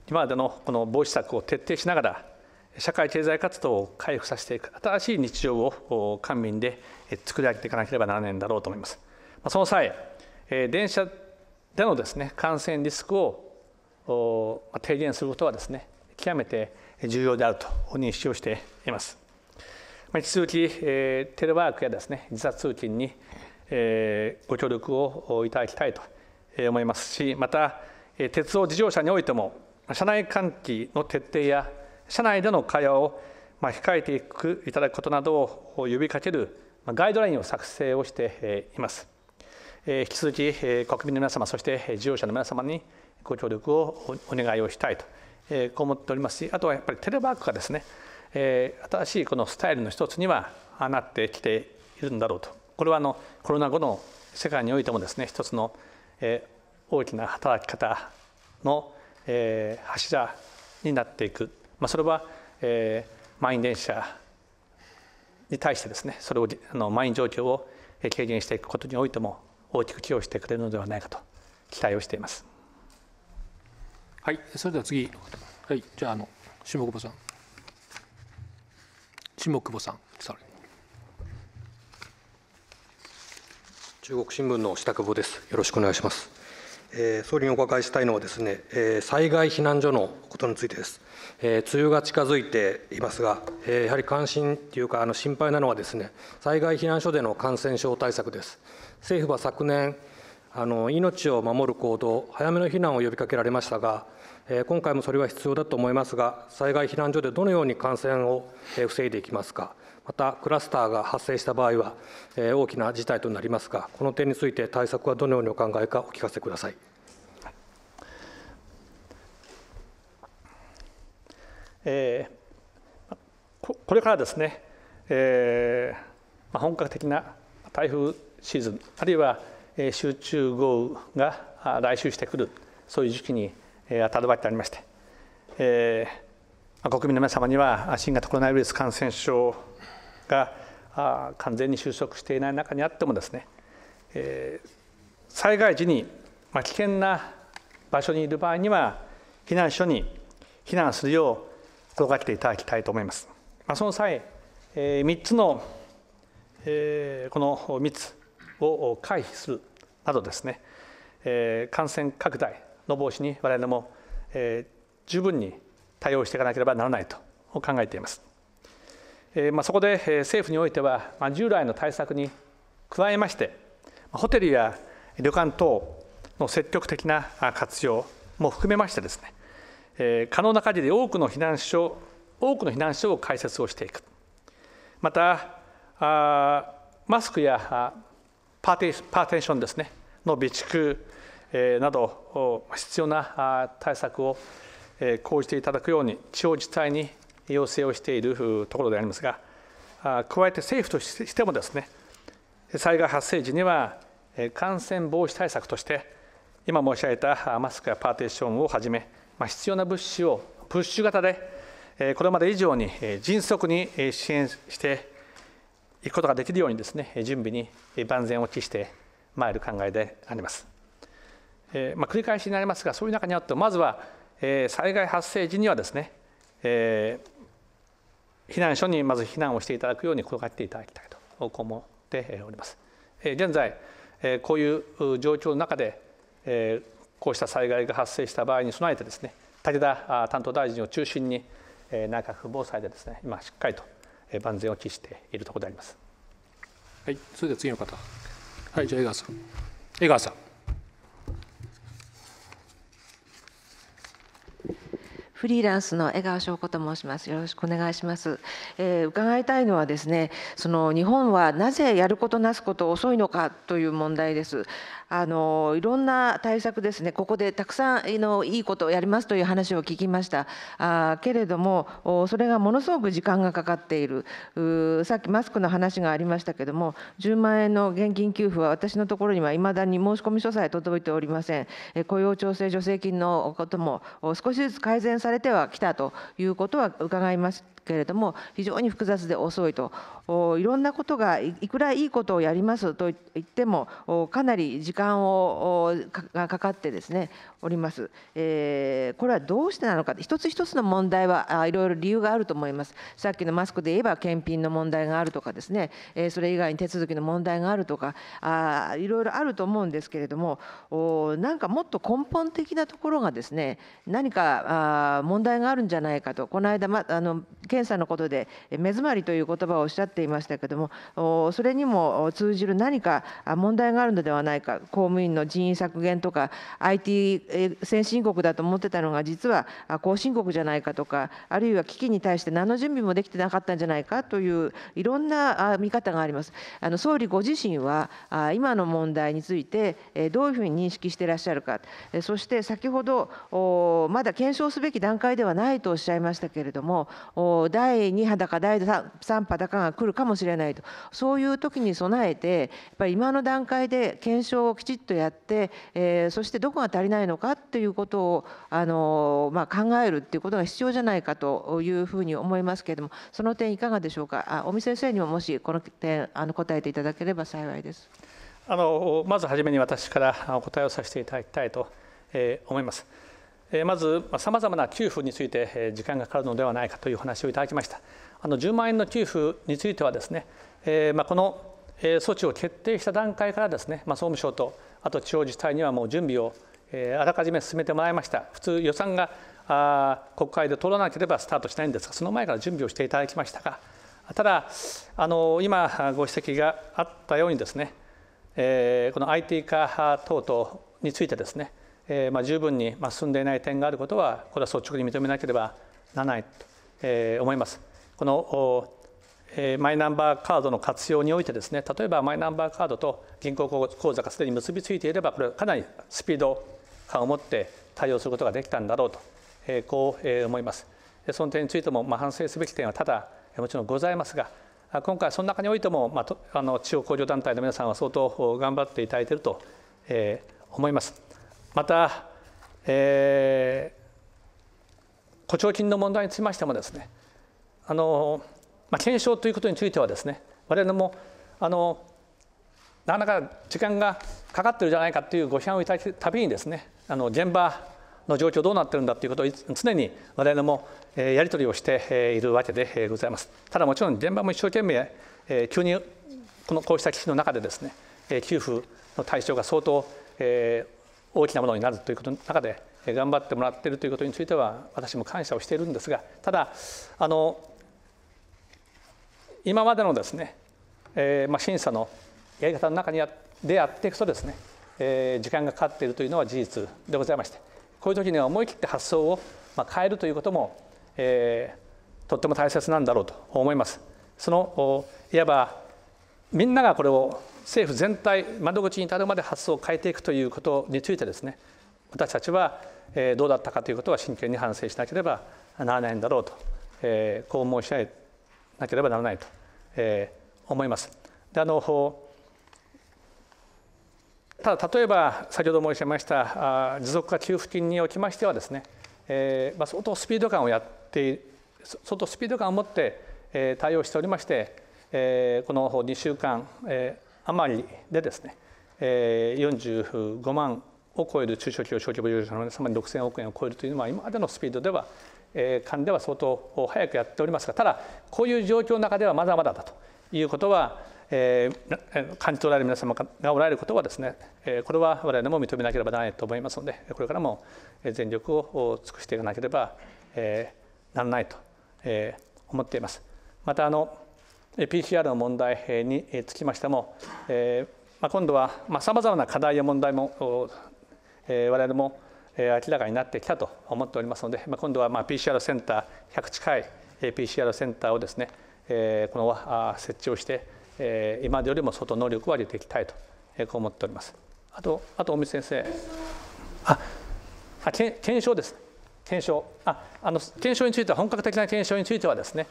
今までのこの防止策を徹底しながら社会経済活動を回復させていく新しい日常を官民で作り上げていかなければならないんだろうと思います。その際電車でのですね感染リスクを低減することはですね極めて重要であると認識をしています。引き続きテレワークやですね自殺通勤にご協力をいただきたいと思いますしまた鉄道事業者においても車内換気の徹底や社内での会話をま控えていくいただくことなどを呼びかけるガイドラインを作成をしています。引き続き国民の皆様、そして事業者の皆様にご協力をお願いをしたいと、こう思っておりますし、あとはやっぱりテレワークがですね、新しいこのスタイルの一つにはなってきているんだろうと、これはあのコロナ後の世界においてもですね、一つの大きな働き方の柱になっていくまあ、それは、えー、満員電車に対してですねそれをあの満員状況を軽減していくことにおいても大きく寄与してくれるのではないかと期待をしています。はい、それでは次、はい、じゃああの下久保さん、下久保さん、中国新聞の下久保です。よろしくお願いします。えー、総理にお伺いしたいのはですね、えー、災害避難所のことについてです。えー、梅雨が近づいていますが、えー、やはり関心というかあの心配なのはですね災害避難所での感染症対策です政府は昨年あの命を守る行動早めの避難を呼びかけられましたが、えー、今回もそれは必要だと思いますが災害避難所でどのように感染を防いでいきますかまたクラスターが発生した場合は、えー、大きな事態となりますがこの点について対策はどのようにお考えかお聞かせください。えー、これからですね、えーま本格的な台風シーズンあるいは集中豪雨が来襲してくるそういう時期に当たるわけでありまして、えー、国民の皆様には新型コロナウイルス感染症が完全に収束していない中にあってもですね、えー、災害時に危険な場所にいる場合には避難所に避難するよう届けていただきたいと思います。まあ、その際、えー、3つの、えー、この3つを回避するなどですね、えー、感染拡大の防止に我々も、えー、十分に対応していかなければならないと考えています。えーまあ、そこで、えー、政府においては、まあ、従来の対策に加えまして、ホテルや旅館等の積極的な活用も含めましてですね、可能な限り多くの避難所多くの避難所を開設をしていくまたあマスクやパーティパーテーションですねの備蓄、えなど必要な対策を講じていただくように地方自治体に要請をしているところでありますが加えて政府としてもですね災害発生時には感染防止対策として今申し上げたマスクやパーテーションをはじめまあ、必要な物資をプッシュ型でこれまで以上に迅速に支援していくことができるようにですね準備に万全を期してまいる考えであります。まあ、繰り返しになりますがそういう中にあってまずは災害発生時にはですね避難所にまず避難をしていただくように心がけていただきたいと思っております。現在こういう状況の中でこうした災害が発生した場合に備えてですね武田担当大臣を中心に内閣府防災でですね今しっかりと万全を期しているところであります。はい、それでは次の方。はい、じゃあ江川さん。江川さん。フリーランスの江川翔子と申します。よろしくお願いします。えー、伺いたいのはですね、その日本はなぜやることなすこと遅いのかという問題です。あのいろんな対策ですねここでたくさんのいいことをやりますという話を聞きましたあけれどもそれがものすごく時間がかかっているさっきマスクの話がありましたけども10万円の現金給付は私のところにはいまだに申し込み書さえ届いておりません雇用調整助成金のことも少しずつ改善されてはきたということは伺いますけれども非常に複雑で遅いといろんなことがいくらいいことをやりますと言ってもかなり時間をがかかってですねおります、えこれはどうしてなのか一つ一つの問題はいろいろ理由があると思いますさっきのマスクで言えば検品の問題があるとかですね、えそれ以外に手続きの問題があるとかあいろいろあると思うんですけれどもなんかもっと根本的なところがですね何かあ問題があるんじゃないかとこの間、ま、あの検査のことで目詰まりという言葉をおっしゃっていましたけれども、それにも通じる何か問題があるのではないか、公務員の人員削減とか、IT 先進国だと思ってたのが、実は後進国じゃないかとか、あるいは危機に対して何の準備もできてなかったんじゃないかという、いろんな見方があります。あの総理ご自身は今の問題についてどういうふうに認識していらっしゃるか、そして先ほど、まだ検証すべき段階ではないとおっしゃいましたけれども、第2波だか第3波だかが来るかもしれないとそういう時に備えてやっぱり今の段階で検証をきちっとやって、えー、そしてどこが足りないのかっていうことをあの、まあ、考えるっていうことが必要じゃないかというふうに思いますけれどもその点いかがでしょうか尾身先生にももしこの点あの答えていただければ幸いです。あのまず初めに私からお答えをさせていただきたいと思います。まずさまざまな給付について時間がかかるのではないかという話をいただきましたあの10万円の給付についてはですね、えまあ、この措置を決定した段階からですね、まあ、総務省とあと地方自治体にはもう準備をあらかじめ進めてもらいました普通予算が国会で通らなければスタートしないんですがその前から準備をしていただきましたがただあの今ご指摘があったようにですね、えこの IT 化等々についてですねえー、まあ、十分に、まあ、進んでいない点があることはこれは率直に認めなければならないと、え思います。このえマイナンバーカードの活用においてですね例えばマイナンバーカードと銀行口座がすでに結びついていればこれはかなりスピード感を持って対応することができたんだろうと、えこう、え思いますその点についても、まあ、反省すべき点はただもちろんございますが今回その中においても、まあ、あの地方公共団体の皆さんは相当頑張っていただいていると、え思います。また、えー、補聴金の問題につきましてもですねあの、まあ、検証ということについてはですね我々もあのなかなか時間がかかってるじゃないかというご批判をいただくたびにですねあの現場の状況どうなってるんだということを常に我々もやり取りをしているわけでございます。ただもちろん現場も一生懸命急にこのこうした危機の中でですね給付の対象が相当大きなものになるということの中で頑張ってもらっているということについては私も感謝をしているんですがただあの今までのですね、えー、まあ、審査のやり方の中にでやっていくとですね、えー、時間がかかっているというのは事実でございましてこういう時には思い切って発想をま変えるということも、えー、とっても大切なんだろうと思います。そのいわばみんながこれを政府全体窓口に至るまで発想を変えていくということについてですね私たちはどうだったかということは真剣に反省しなければならないんだろうと、えこう申し上げなければならないと、え思います。であのただ例えば先ほど申し上げました持続化給付金におきましてはですね、えまあ、相当スピード感をやって相当スピード感を持って、え対応しておりまして、えこの2週間、え余りでですね、えー、45万を超える中小企業小規模事業者の皆様に6000億円を超えるというのは今までのスピードでは間では相当早くやっておりますがただこういう状況の中ではまだまだだということは、えー、感じておられる皆様がおられることはですねこれは我々も認めなければならないと思いますのでこれからも全力を尽くしていかなければならないと思っています。またあの PCR の問題につきましても、えま今度はさまざ、まな課題や問題も、え我々も明らかになってきたと思っておりますので、ま今度はま PCR センター100近い PCR センターをですね、えこの設置をして、え今までよりも相当能力を上げていきたいと、えこう思っております。あとあと大水先生ああ検証です検証ああの検証については本格的な検証についてはですね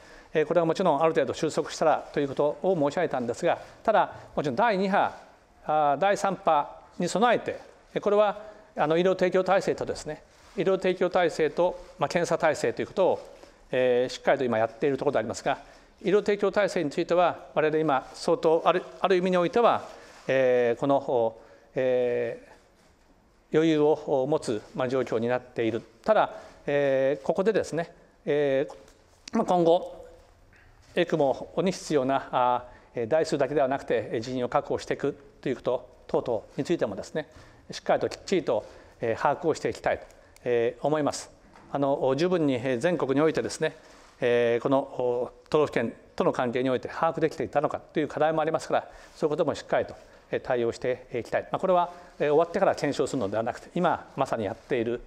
これはもちろんある程度収束したらということを申し上げたんですがただもちろん第2波第3波に備えてこれはあの医療提供体制とですね医療提供体制と、ま検査体制ということを、えしっかりと今やっているところでありますが医療提供体制については我々今相当あるある意味においては、えこの、え余裕を持つ、ま状況になっているただ、えここでですね、え今後 e c に必要な台数だけではなくて人員を確保していくということ等々についてもですねしっかりときっちりと把握をしていきたいと思います。あの十分に全国においてですねこの都道府県との関係において把握できていたのかという課題もありますからそういうこともしっかりと対応していきたい、まあ、これは終わってから検証するのではなくて今まさにやっている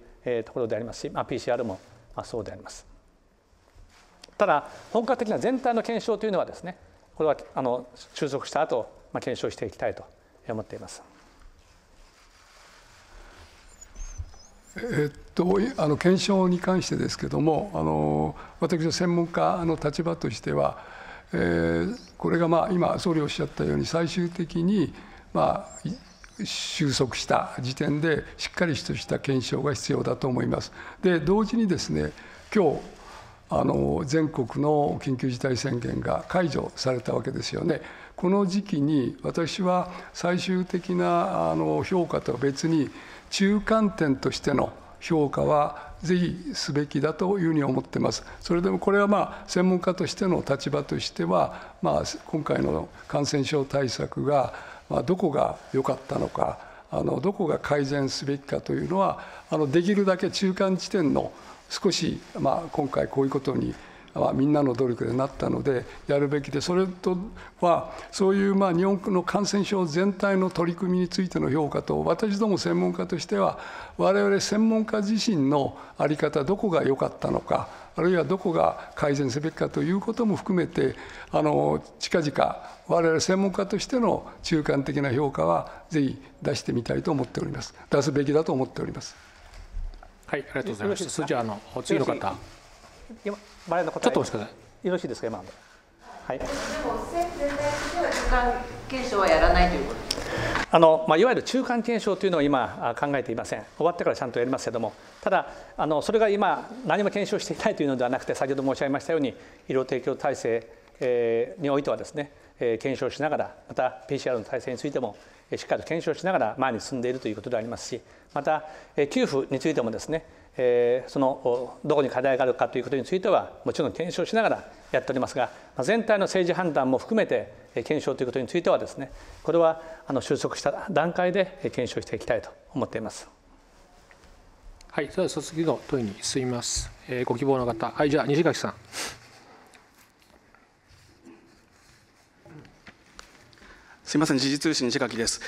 ところでありますし、まあ、PCR もそうであります。ただ本格的な全体の検証というのはですねこれはあの収束した後、まあ検証していきたいと思っています。えっと、あの検証に関してですけどもあの私の専門家の立場としては、えー、これがまあ今総理おっしゃったように最終的にまあ収束した時点でしっかりとした検証が必要だと思います。で同時にですね今日あの全国の緊急事態宣言が解除されたわけですよね。この時期に私は最終的なあの評価とは別に中間点としての評価はぜひすべきだというふうに思ってます。それでもこれはまあ専門家としての立場としては、まあ、今回の感染症対策がどこが良かったのかあのどこが改善すべきかというのはあのできるだけ中間地点の少し、まあ、今回こういうことに、まあ、みんなの努力でなったのでやるべきでそれとはそういう、まあ、日本の感染症全体の取り組みについての評価と私ども専門家としては我々専門家自身の在り方どこが良かったのかあるいはどこが改善すべきかということも含めてあの近々我々専門家としての中間的な評価はぜひ出してみたいと思っております出すべきだと思っております。はい、ありがとうございました。それじゃあの次の方、今前の方ちょっとお待ちください。よろしいですか今の。はい。でも政全体中間検証はやらないということあのまあ、いわゆる中間検証というのは今考えていません、終わってからちゃんとやりますけれども、ただあの、それが今、何も検証していないというのではなくて、先ほど申し上げましたように、医療提供体制においてはですね、検証しながら、また PCR の体制についてもしっかりと検証しながら前に進んでいるということでありますしまた給付についてもですねそのどこに課題があるかということについてはもちろん検証しながらやっておりますが全体の政治判断も含めて検証ということについてはですねこれは収束した段階で検証していきたいと思っています。はい、それでは早速の問いに進みます。えご希望の方、はい、じゃあ西垣さん。すみません時事通信石垣です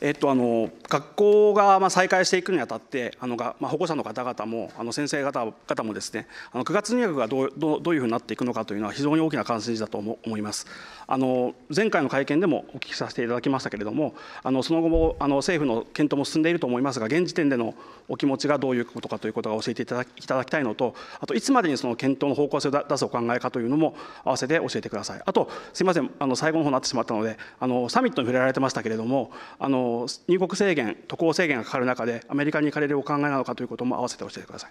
えっと、あの学校がま再開していくにあたってあのが、ま保護者の方々もあの先生方々もですねあの9月入学がどうどういうふうになっていくのかというのは非常に大きな関心事だと思います。あの前回の会見でもお聞きさせていただきましたけれどもあのその後もあの政府の検討も進んでいると思いますが現時点でのお気持ちがどういうことかということが教えていただきいただきたいのとあといつまでにその検討の方向性を出すお考えかというのも合わせて教えてください。あとすみませんあの最後の方になってしまったのであのサミットに触れられてましたけれどもあの入国制限、渡航制限がかかる中で、アメリカに行かれるお考えなのかということも併せて教えてください。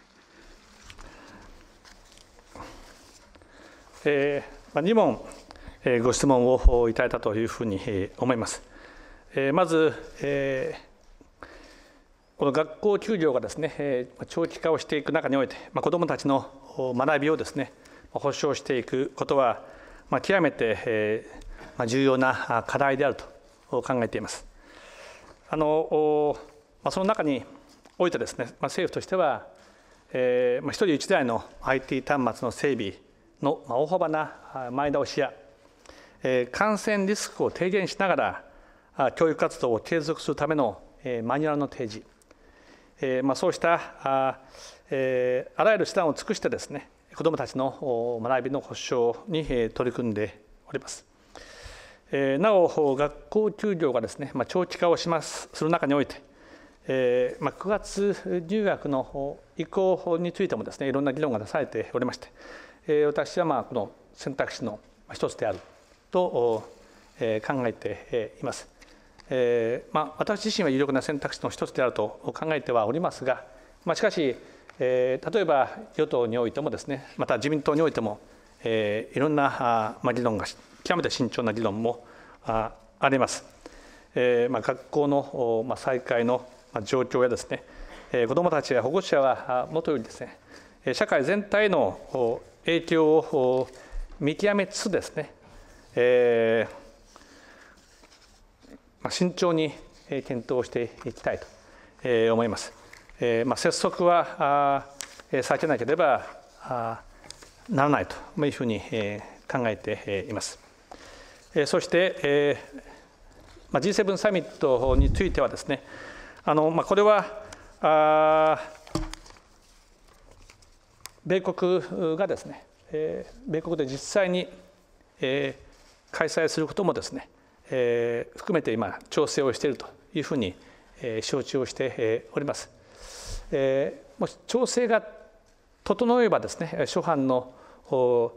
えー、2問、えー、ご質問をいただいたというふうにえ思います。えー、まず、えーこの学校休業がですねえ長期化をしていく中においてまあ、子どもたちの学びをですね保障していくことはまあ、極めてえ重要な課題であると考えていますあのまあ、その中においてですね、まあ、政府としては、えーまあ、1人1台の IT 端末の整備の、大幅な前倒しや、えー、感染リスクを低減しながら教育活動を継続するための、マニュアルの提示、えーまあ、そうしたあ,、えー、あらゆる手段を尽くしてですね子どもたちの学びの保障に取り組んでおります。えー、なお学校休業がですね、まあ、長期化をしますする中において、えーまあ、9月入学の移行法についてもですねいろんな議論が出されておりまして、えー、私はまあこの選択肢の一つであると、えー、考えています。えーまあ、私自身は有力な選択肢の一つであると考えてはおりますが、まあ、しかし、えー、例えば与党においてもですねまた自民党においても、えー、いろんなあ、まあ、議論が極めて慎重な議論もあります。えー、まあ、学校の、まあ、再開の状況やですね、えー、子どもたちや保護者はもとよりですね社会全体の影響を見極めつつですね、えー、まあ、慎重に検討していきたいと思います。えー、まあ、拙速は避けなければならないというふうに考えています。そして、まあ、G7 サミットについてはですねあの、まあ、これはあ米国がですね、えー、米国で実際に、えー、開催することもですね、えー、含めて今調整をしているというふうに、えー、承知をしております。えー、もし調整が整えばですね諸般の需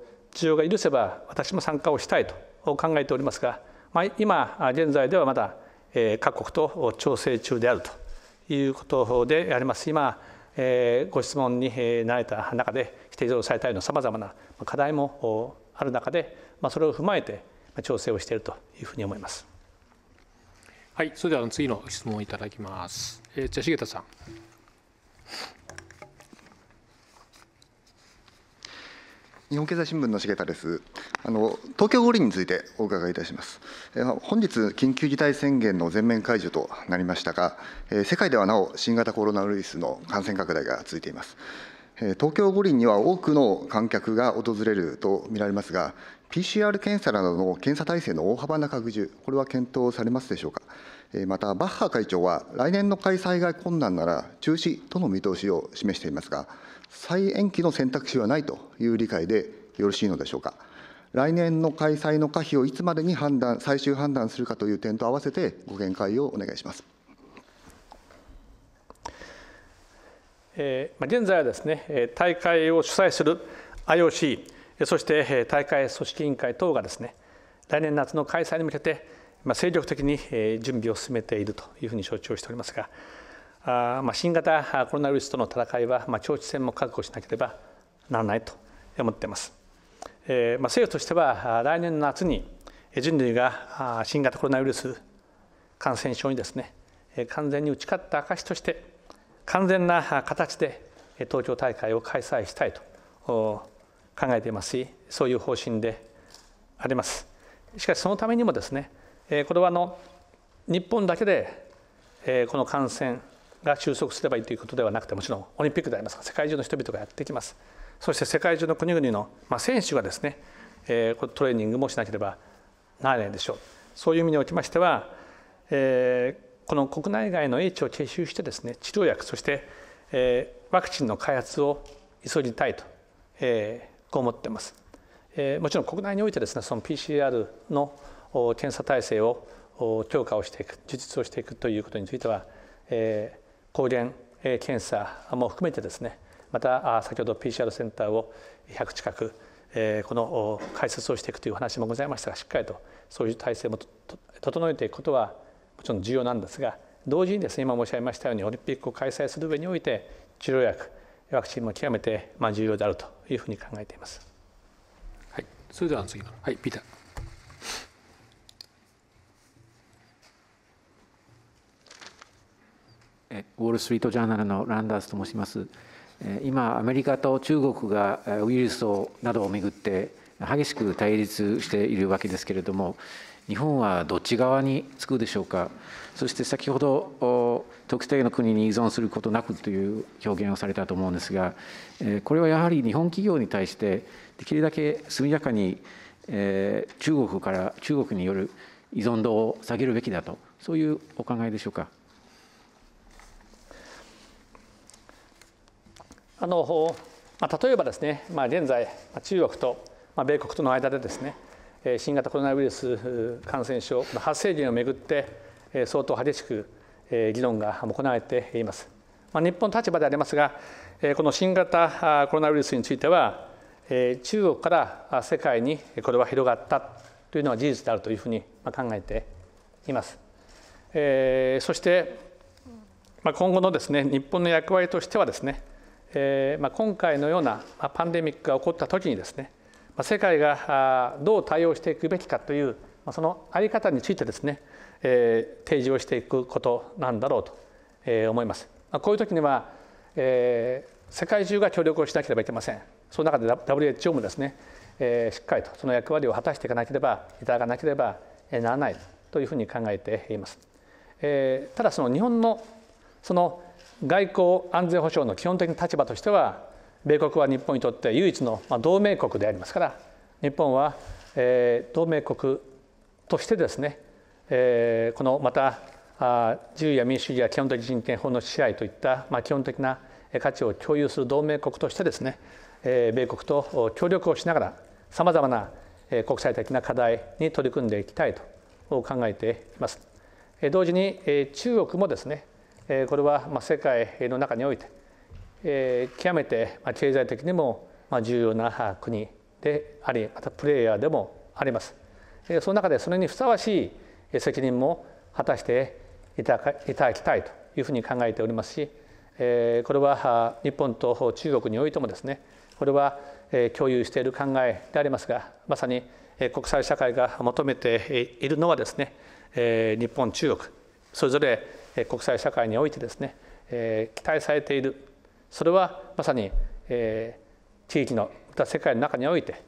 要が許せば私も参加をしたいとを考えておりますが、まあ、今現在ではまだ各国と調整中であるということであります今えご質問になれた中で指定上常最大のさまざまな課題もある中で、まあ、それを踏まえて調整をしているというふうに思います。はい、それでは次の質問をいただきます。えー、じゃあ、重田さん。日本経済新聞の重田です。あの東京五輪についてお伺いいたします。え本日緊急事態宣言の全面解除となりましたが、え世界ではなお新型コロナウイルスの感染拡大が続いています。え東京五輪には多くの観客が訪れると見られますが、PCR 検査などの検査体制の大幅な拡充、これは検討されますでしょうか。また、バッハ会長は、来年の開催が困難なら中止との見通しを示していますが、再延期の選択肢はないという理解でよろしいのでしょうか。来年の開催の可否をいつまでに判断、最終判断するかという点と合わせて、ご見解をお願いします。えー、現在はですね、大会を主催する IOC、そして大会組織委員会等がですね、来年夏の開催に向けて、精力的に準備を進めているというふうに承知をしておりますが、あまあ、新型コロナウイルスとの戦いは、まあ、長期戦も確保しなければならないと思っています。えーまあ、政府としては来年の夏に人類が新型コロナウイルス感染症にですね完全に打ち勝った証として完全な形で東京大会を開催したいと考えていますしそういう方針でありますしかしそのためにもですねこれはあの日本だけでこの感染が収束すればいいということではなくてもちろんオリンピックでありますが世界中の人々がやってきますそして世界中の国々の、まあ、選手がですね、えー、トレーニングもしなければならないでしょうそういう意味におきましては、えー、この国内外の英知を結集してですね治療薬そして、えー、ワクチンの開発を急ぎたいと、えー、こう思っています、えー、もちろん国内においてですねその PCR の検査体制を強化をしていく充実をしていくということについては、えー、抗原検査も含めてですねまた先ほど PCR センターを100近くこの開設をしていくという話もございましたがしっかりとそういう体制も整えていくことはもちろん重要なんですが同時にですね今申し上げましたようにオリンピックを開催する上において治療薬ワクチンも極めて重要であるというふうに考えています。はい、それでは次の、はい、ピーターウォール・ストリート・ジャーナルのランダースと申します今アメリカと中国がウイルスなどをめぐって激しく対立しているわけですけれども日本はどっち側につくでしょうかそして先ほど特定の国に依存することなくという表現をされたと思うんですがこれはやはり日本企業に対してできるだけ速やかに中国から中国による依存度を下げるべきだとそういうお考えでしょうか。あの、まあ、例えばですね、まあ、現在中国と米国との間でですね新型コロナウイルス感染症の発生源をめぐって相当激しく議論が行われています。まあ、日本の立場でありますがこの新型コロナウイルスについては中国から世界にこれは広がったというのは事実であるというふうに考えています。そして、今後のですね日本の役割としてはですねえまあ、今回のような、まあ、パンデミックが起こった時にですね、まあ、世界がどう対応していくべきかという、まあ、その在り方についてですね、え提示をしていくことなんだろうと、え思います。まあ、こういう時には、え世界中が協力をしなければいけません。その中で WHO もですね、えしっかりとその役割を果たしていかなければいただかなければならないというふうに考えています。えただその日本のその外交安全保障の基本的な立場としては米国は日本にとって唯一の同盟国でありますから日本は、え同盟国としてですね、えこのまた自由や民主主義や基本的人権法の支配といった、まあ、基本的な価値を共有する同盟国としてですね、え米国と協力をしながらさまざまな国際的な課題に取り組んでいきたいと考えています。同時に中国もですねこれは世界の中において極めて経済的にも重要な国でありまたプレイヤーでもありますその中でそれにふさわしい責任も果たしていただきたいというふうに考えておりますしこれは日本と中国においてもですねこれは共有している考えでありますがまさに国際社会が求めているのはですね日本中国それぞれ国際社会においてですねえ期待されているそれはまさにえ地域のまた世界の中において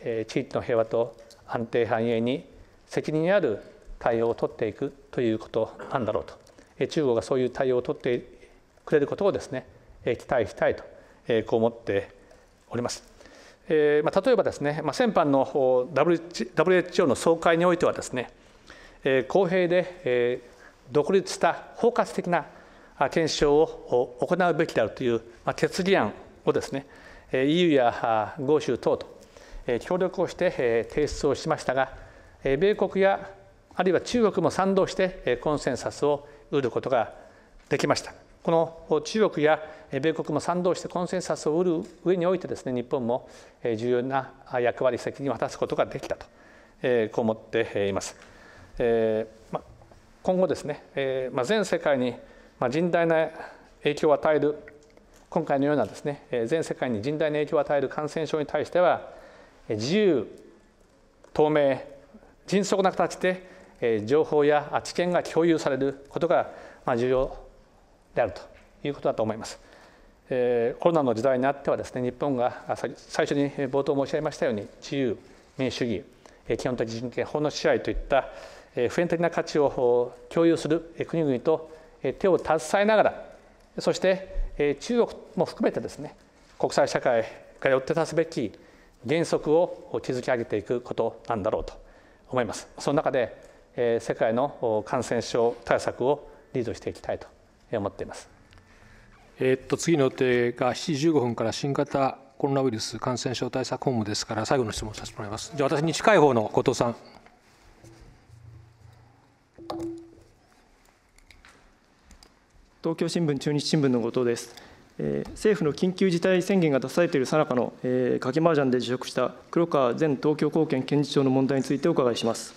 え地域の平和と安定繁栄に責任ある対応を取っていくということなんだろうとえ中国がそういう対応を取ってくれることをですねえ期待したいとえこう思っております。えまあ、例えばですね、まあ、先般の WHO の総会においてはですねえ公平でえ独立した包括的な検証を行うべきであるという決議案をですね EU や豪州等と協力をして提出をしましたが米国やあるいは中国も賛同してコンセンサスを得ることができましたこの中国や米国も賛同してコンセンサスを得る上においてですね日本も重要な役割責任を果たすことができたとこう思っています。えーま今後ですね、えーまあ、全世界に、まあ、甚大な影響を与える今回のようなですね、えー、全世界に甚大な影響を与える感染症に対しては自由透明迅速な形で、え情報や知見が共有されることが、まあ、重要であるということだと思います。えコロナの時代になってはですね日本が最初に冒頭申し上げましたように自由民主主義基本的人権法の支配といった普遍的な価値を共有する国々と手を携えながらそして中国も含めてですね国際社会がらって立つべき原則を築き上げていくことなんだろうと思いますその中で世界の感染症対策をリードしていきたいと思っていますえっと次の予定が7時15分から新型コロナウイルス感染症対策本部ですから最後の質問させてもらいますじゃあ私に近い方の後藤さん東京新聞、中日新聞の後藤です。え政府の緊急事態宣言が出されている最中の、えー、賭け麻雀で辞職した黒川前東京高検検事長の問題についてお伺いします。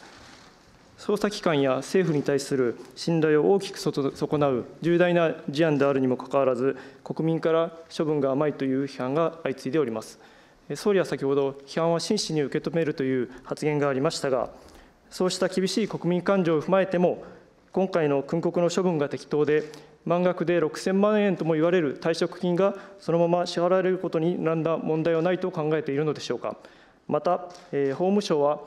捜査機関や政府に対する信頼を大きく損なう重大な事案であるにもかかわらず、国民から処分が甘いという批判が相次いでおります。総理は先ほど、批判は真摯に受け止めるという発言がありましたが、そうした厳しい国民感情を踏まえても、今回の訓告の処分が適当で、満額で6000万円ともいわれる退職金がそのまま支払われることに何ら問題はないと考えているのでしょうか。また、えー、法務省は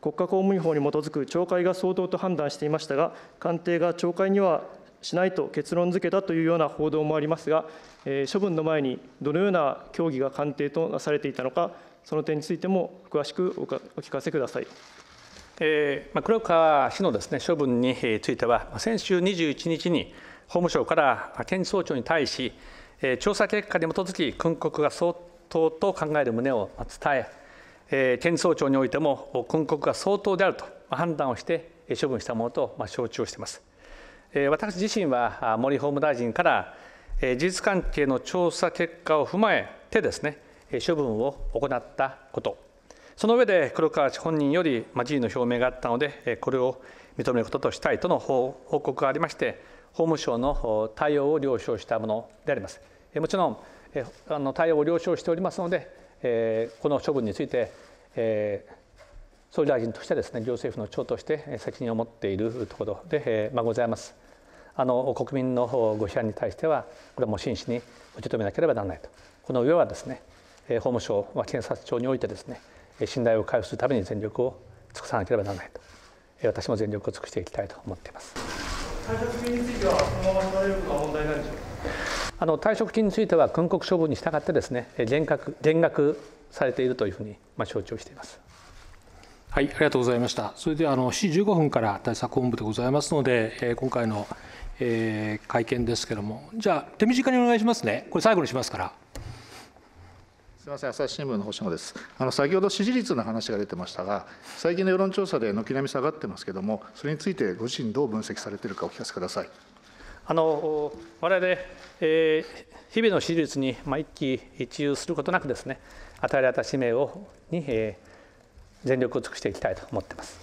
国家公務員法に基づく懲戒が相当と判断していましたが、官邸が懲戒にはしないと結論付けたというような報道もありますが、えー、処分の前にどのような協議が官邸となされていたのか、その点についても詳しくお聞かせください。えま黒川氏のです、ね、処分については、先週21日に法務省から検事総長に対し、え調査結果に基づき、訓告が相当と考える旨を伝え、え検事総長においても、訓告が相当であると判断をして処分したものと承知をしています。え私自身は森法務大臣から、え事実関係の調査結果を踏まえてですね、処分を行ったこと。その上で黒川氏本人より辞意の表明があったので、これを認めることとしたいとの報告がありまして、法務省の対応を了承したものであります。もちろんあの対応を了承しておりますので、えこの処分について、え総理大臣としてですね行政府の長として責任を持っているところで、えまあ、ございます。あの国民のご批判に対してはこれはもう真摯に受け止めなければならないとこの上はですね法務省検察庁においてですね信頼を回復するために全力を尽くさなければならないと私も全力を尽くしていきたいと思っています。退職金についてはそのまま取られるのは問題ないでしょうあの退職金については訓告処分に従ってですね減額減額されているというふうにまあ承知をしています。はい、ありがとうございました。それではあの7時15分から対策本部でございますので、え今回の、え会見ですけれども、じゃあ手短にお願いしますね。これ最後にしますから。すみません、朝日新聞の星野です。あの先ほど支持率の話が出てましたが、最近の世論調査で軒並み下がってますけれども、それについてご自身、どう分析されているかお聞かせください。あの我々、えー、日々の支持率に、まあ、一喜一憂することなくですね、与えられた使命をに、えー、全力を尽くしていきたいと思ってます。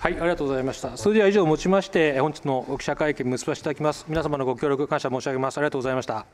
はい、ありがとうございました。それでは以上をもちまして、本日の記者会見結ばせていただきます。皆様のご協力感謝申し上げます。ありがとうございました。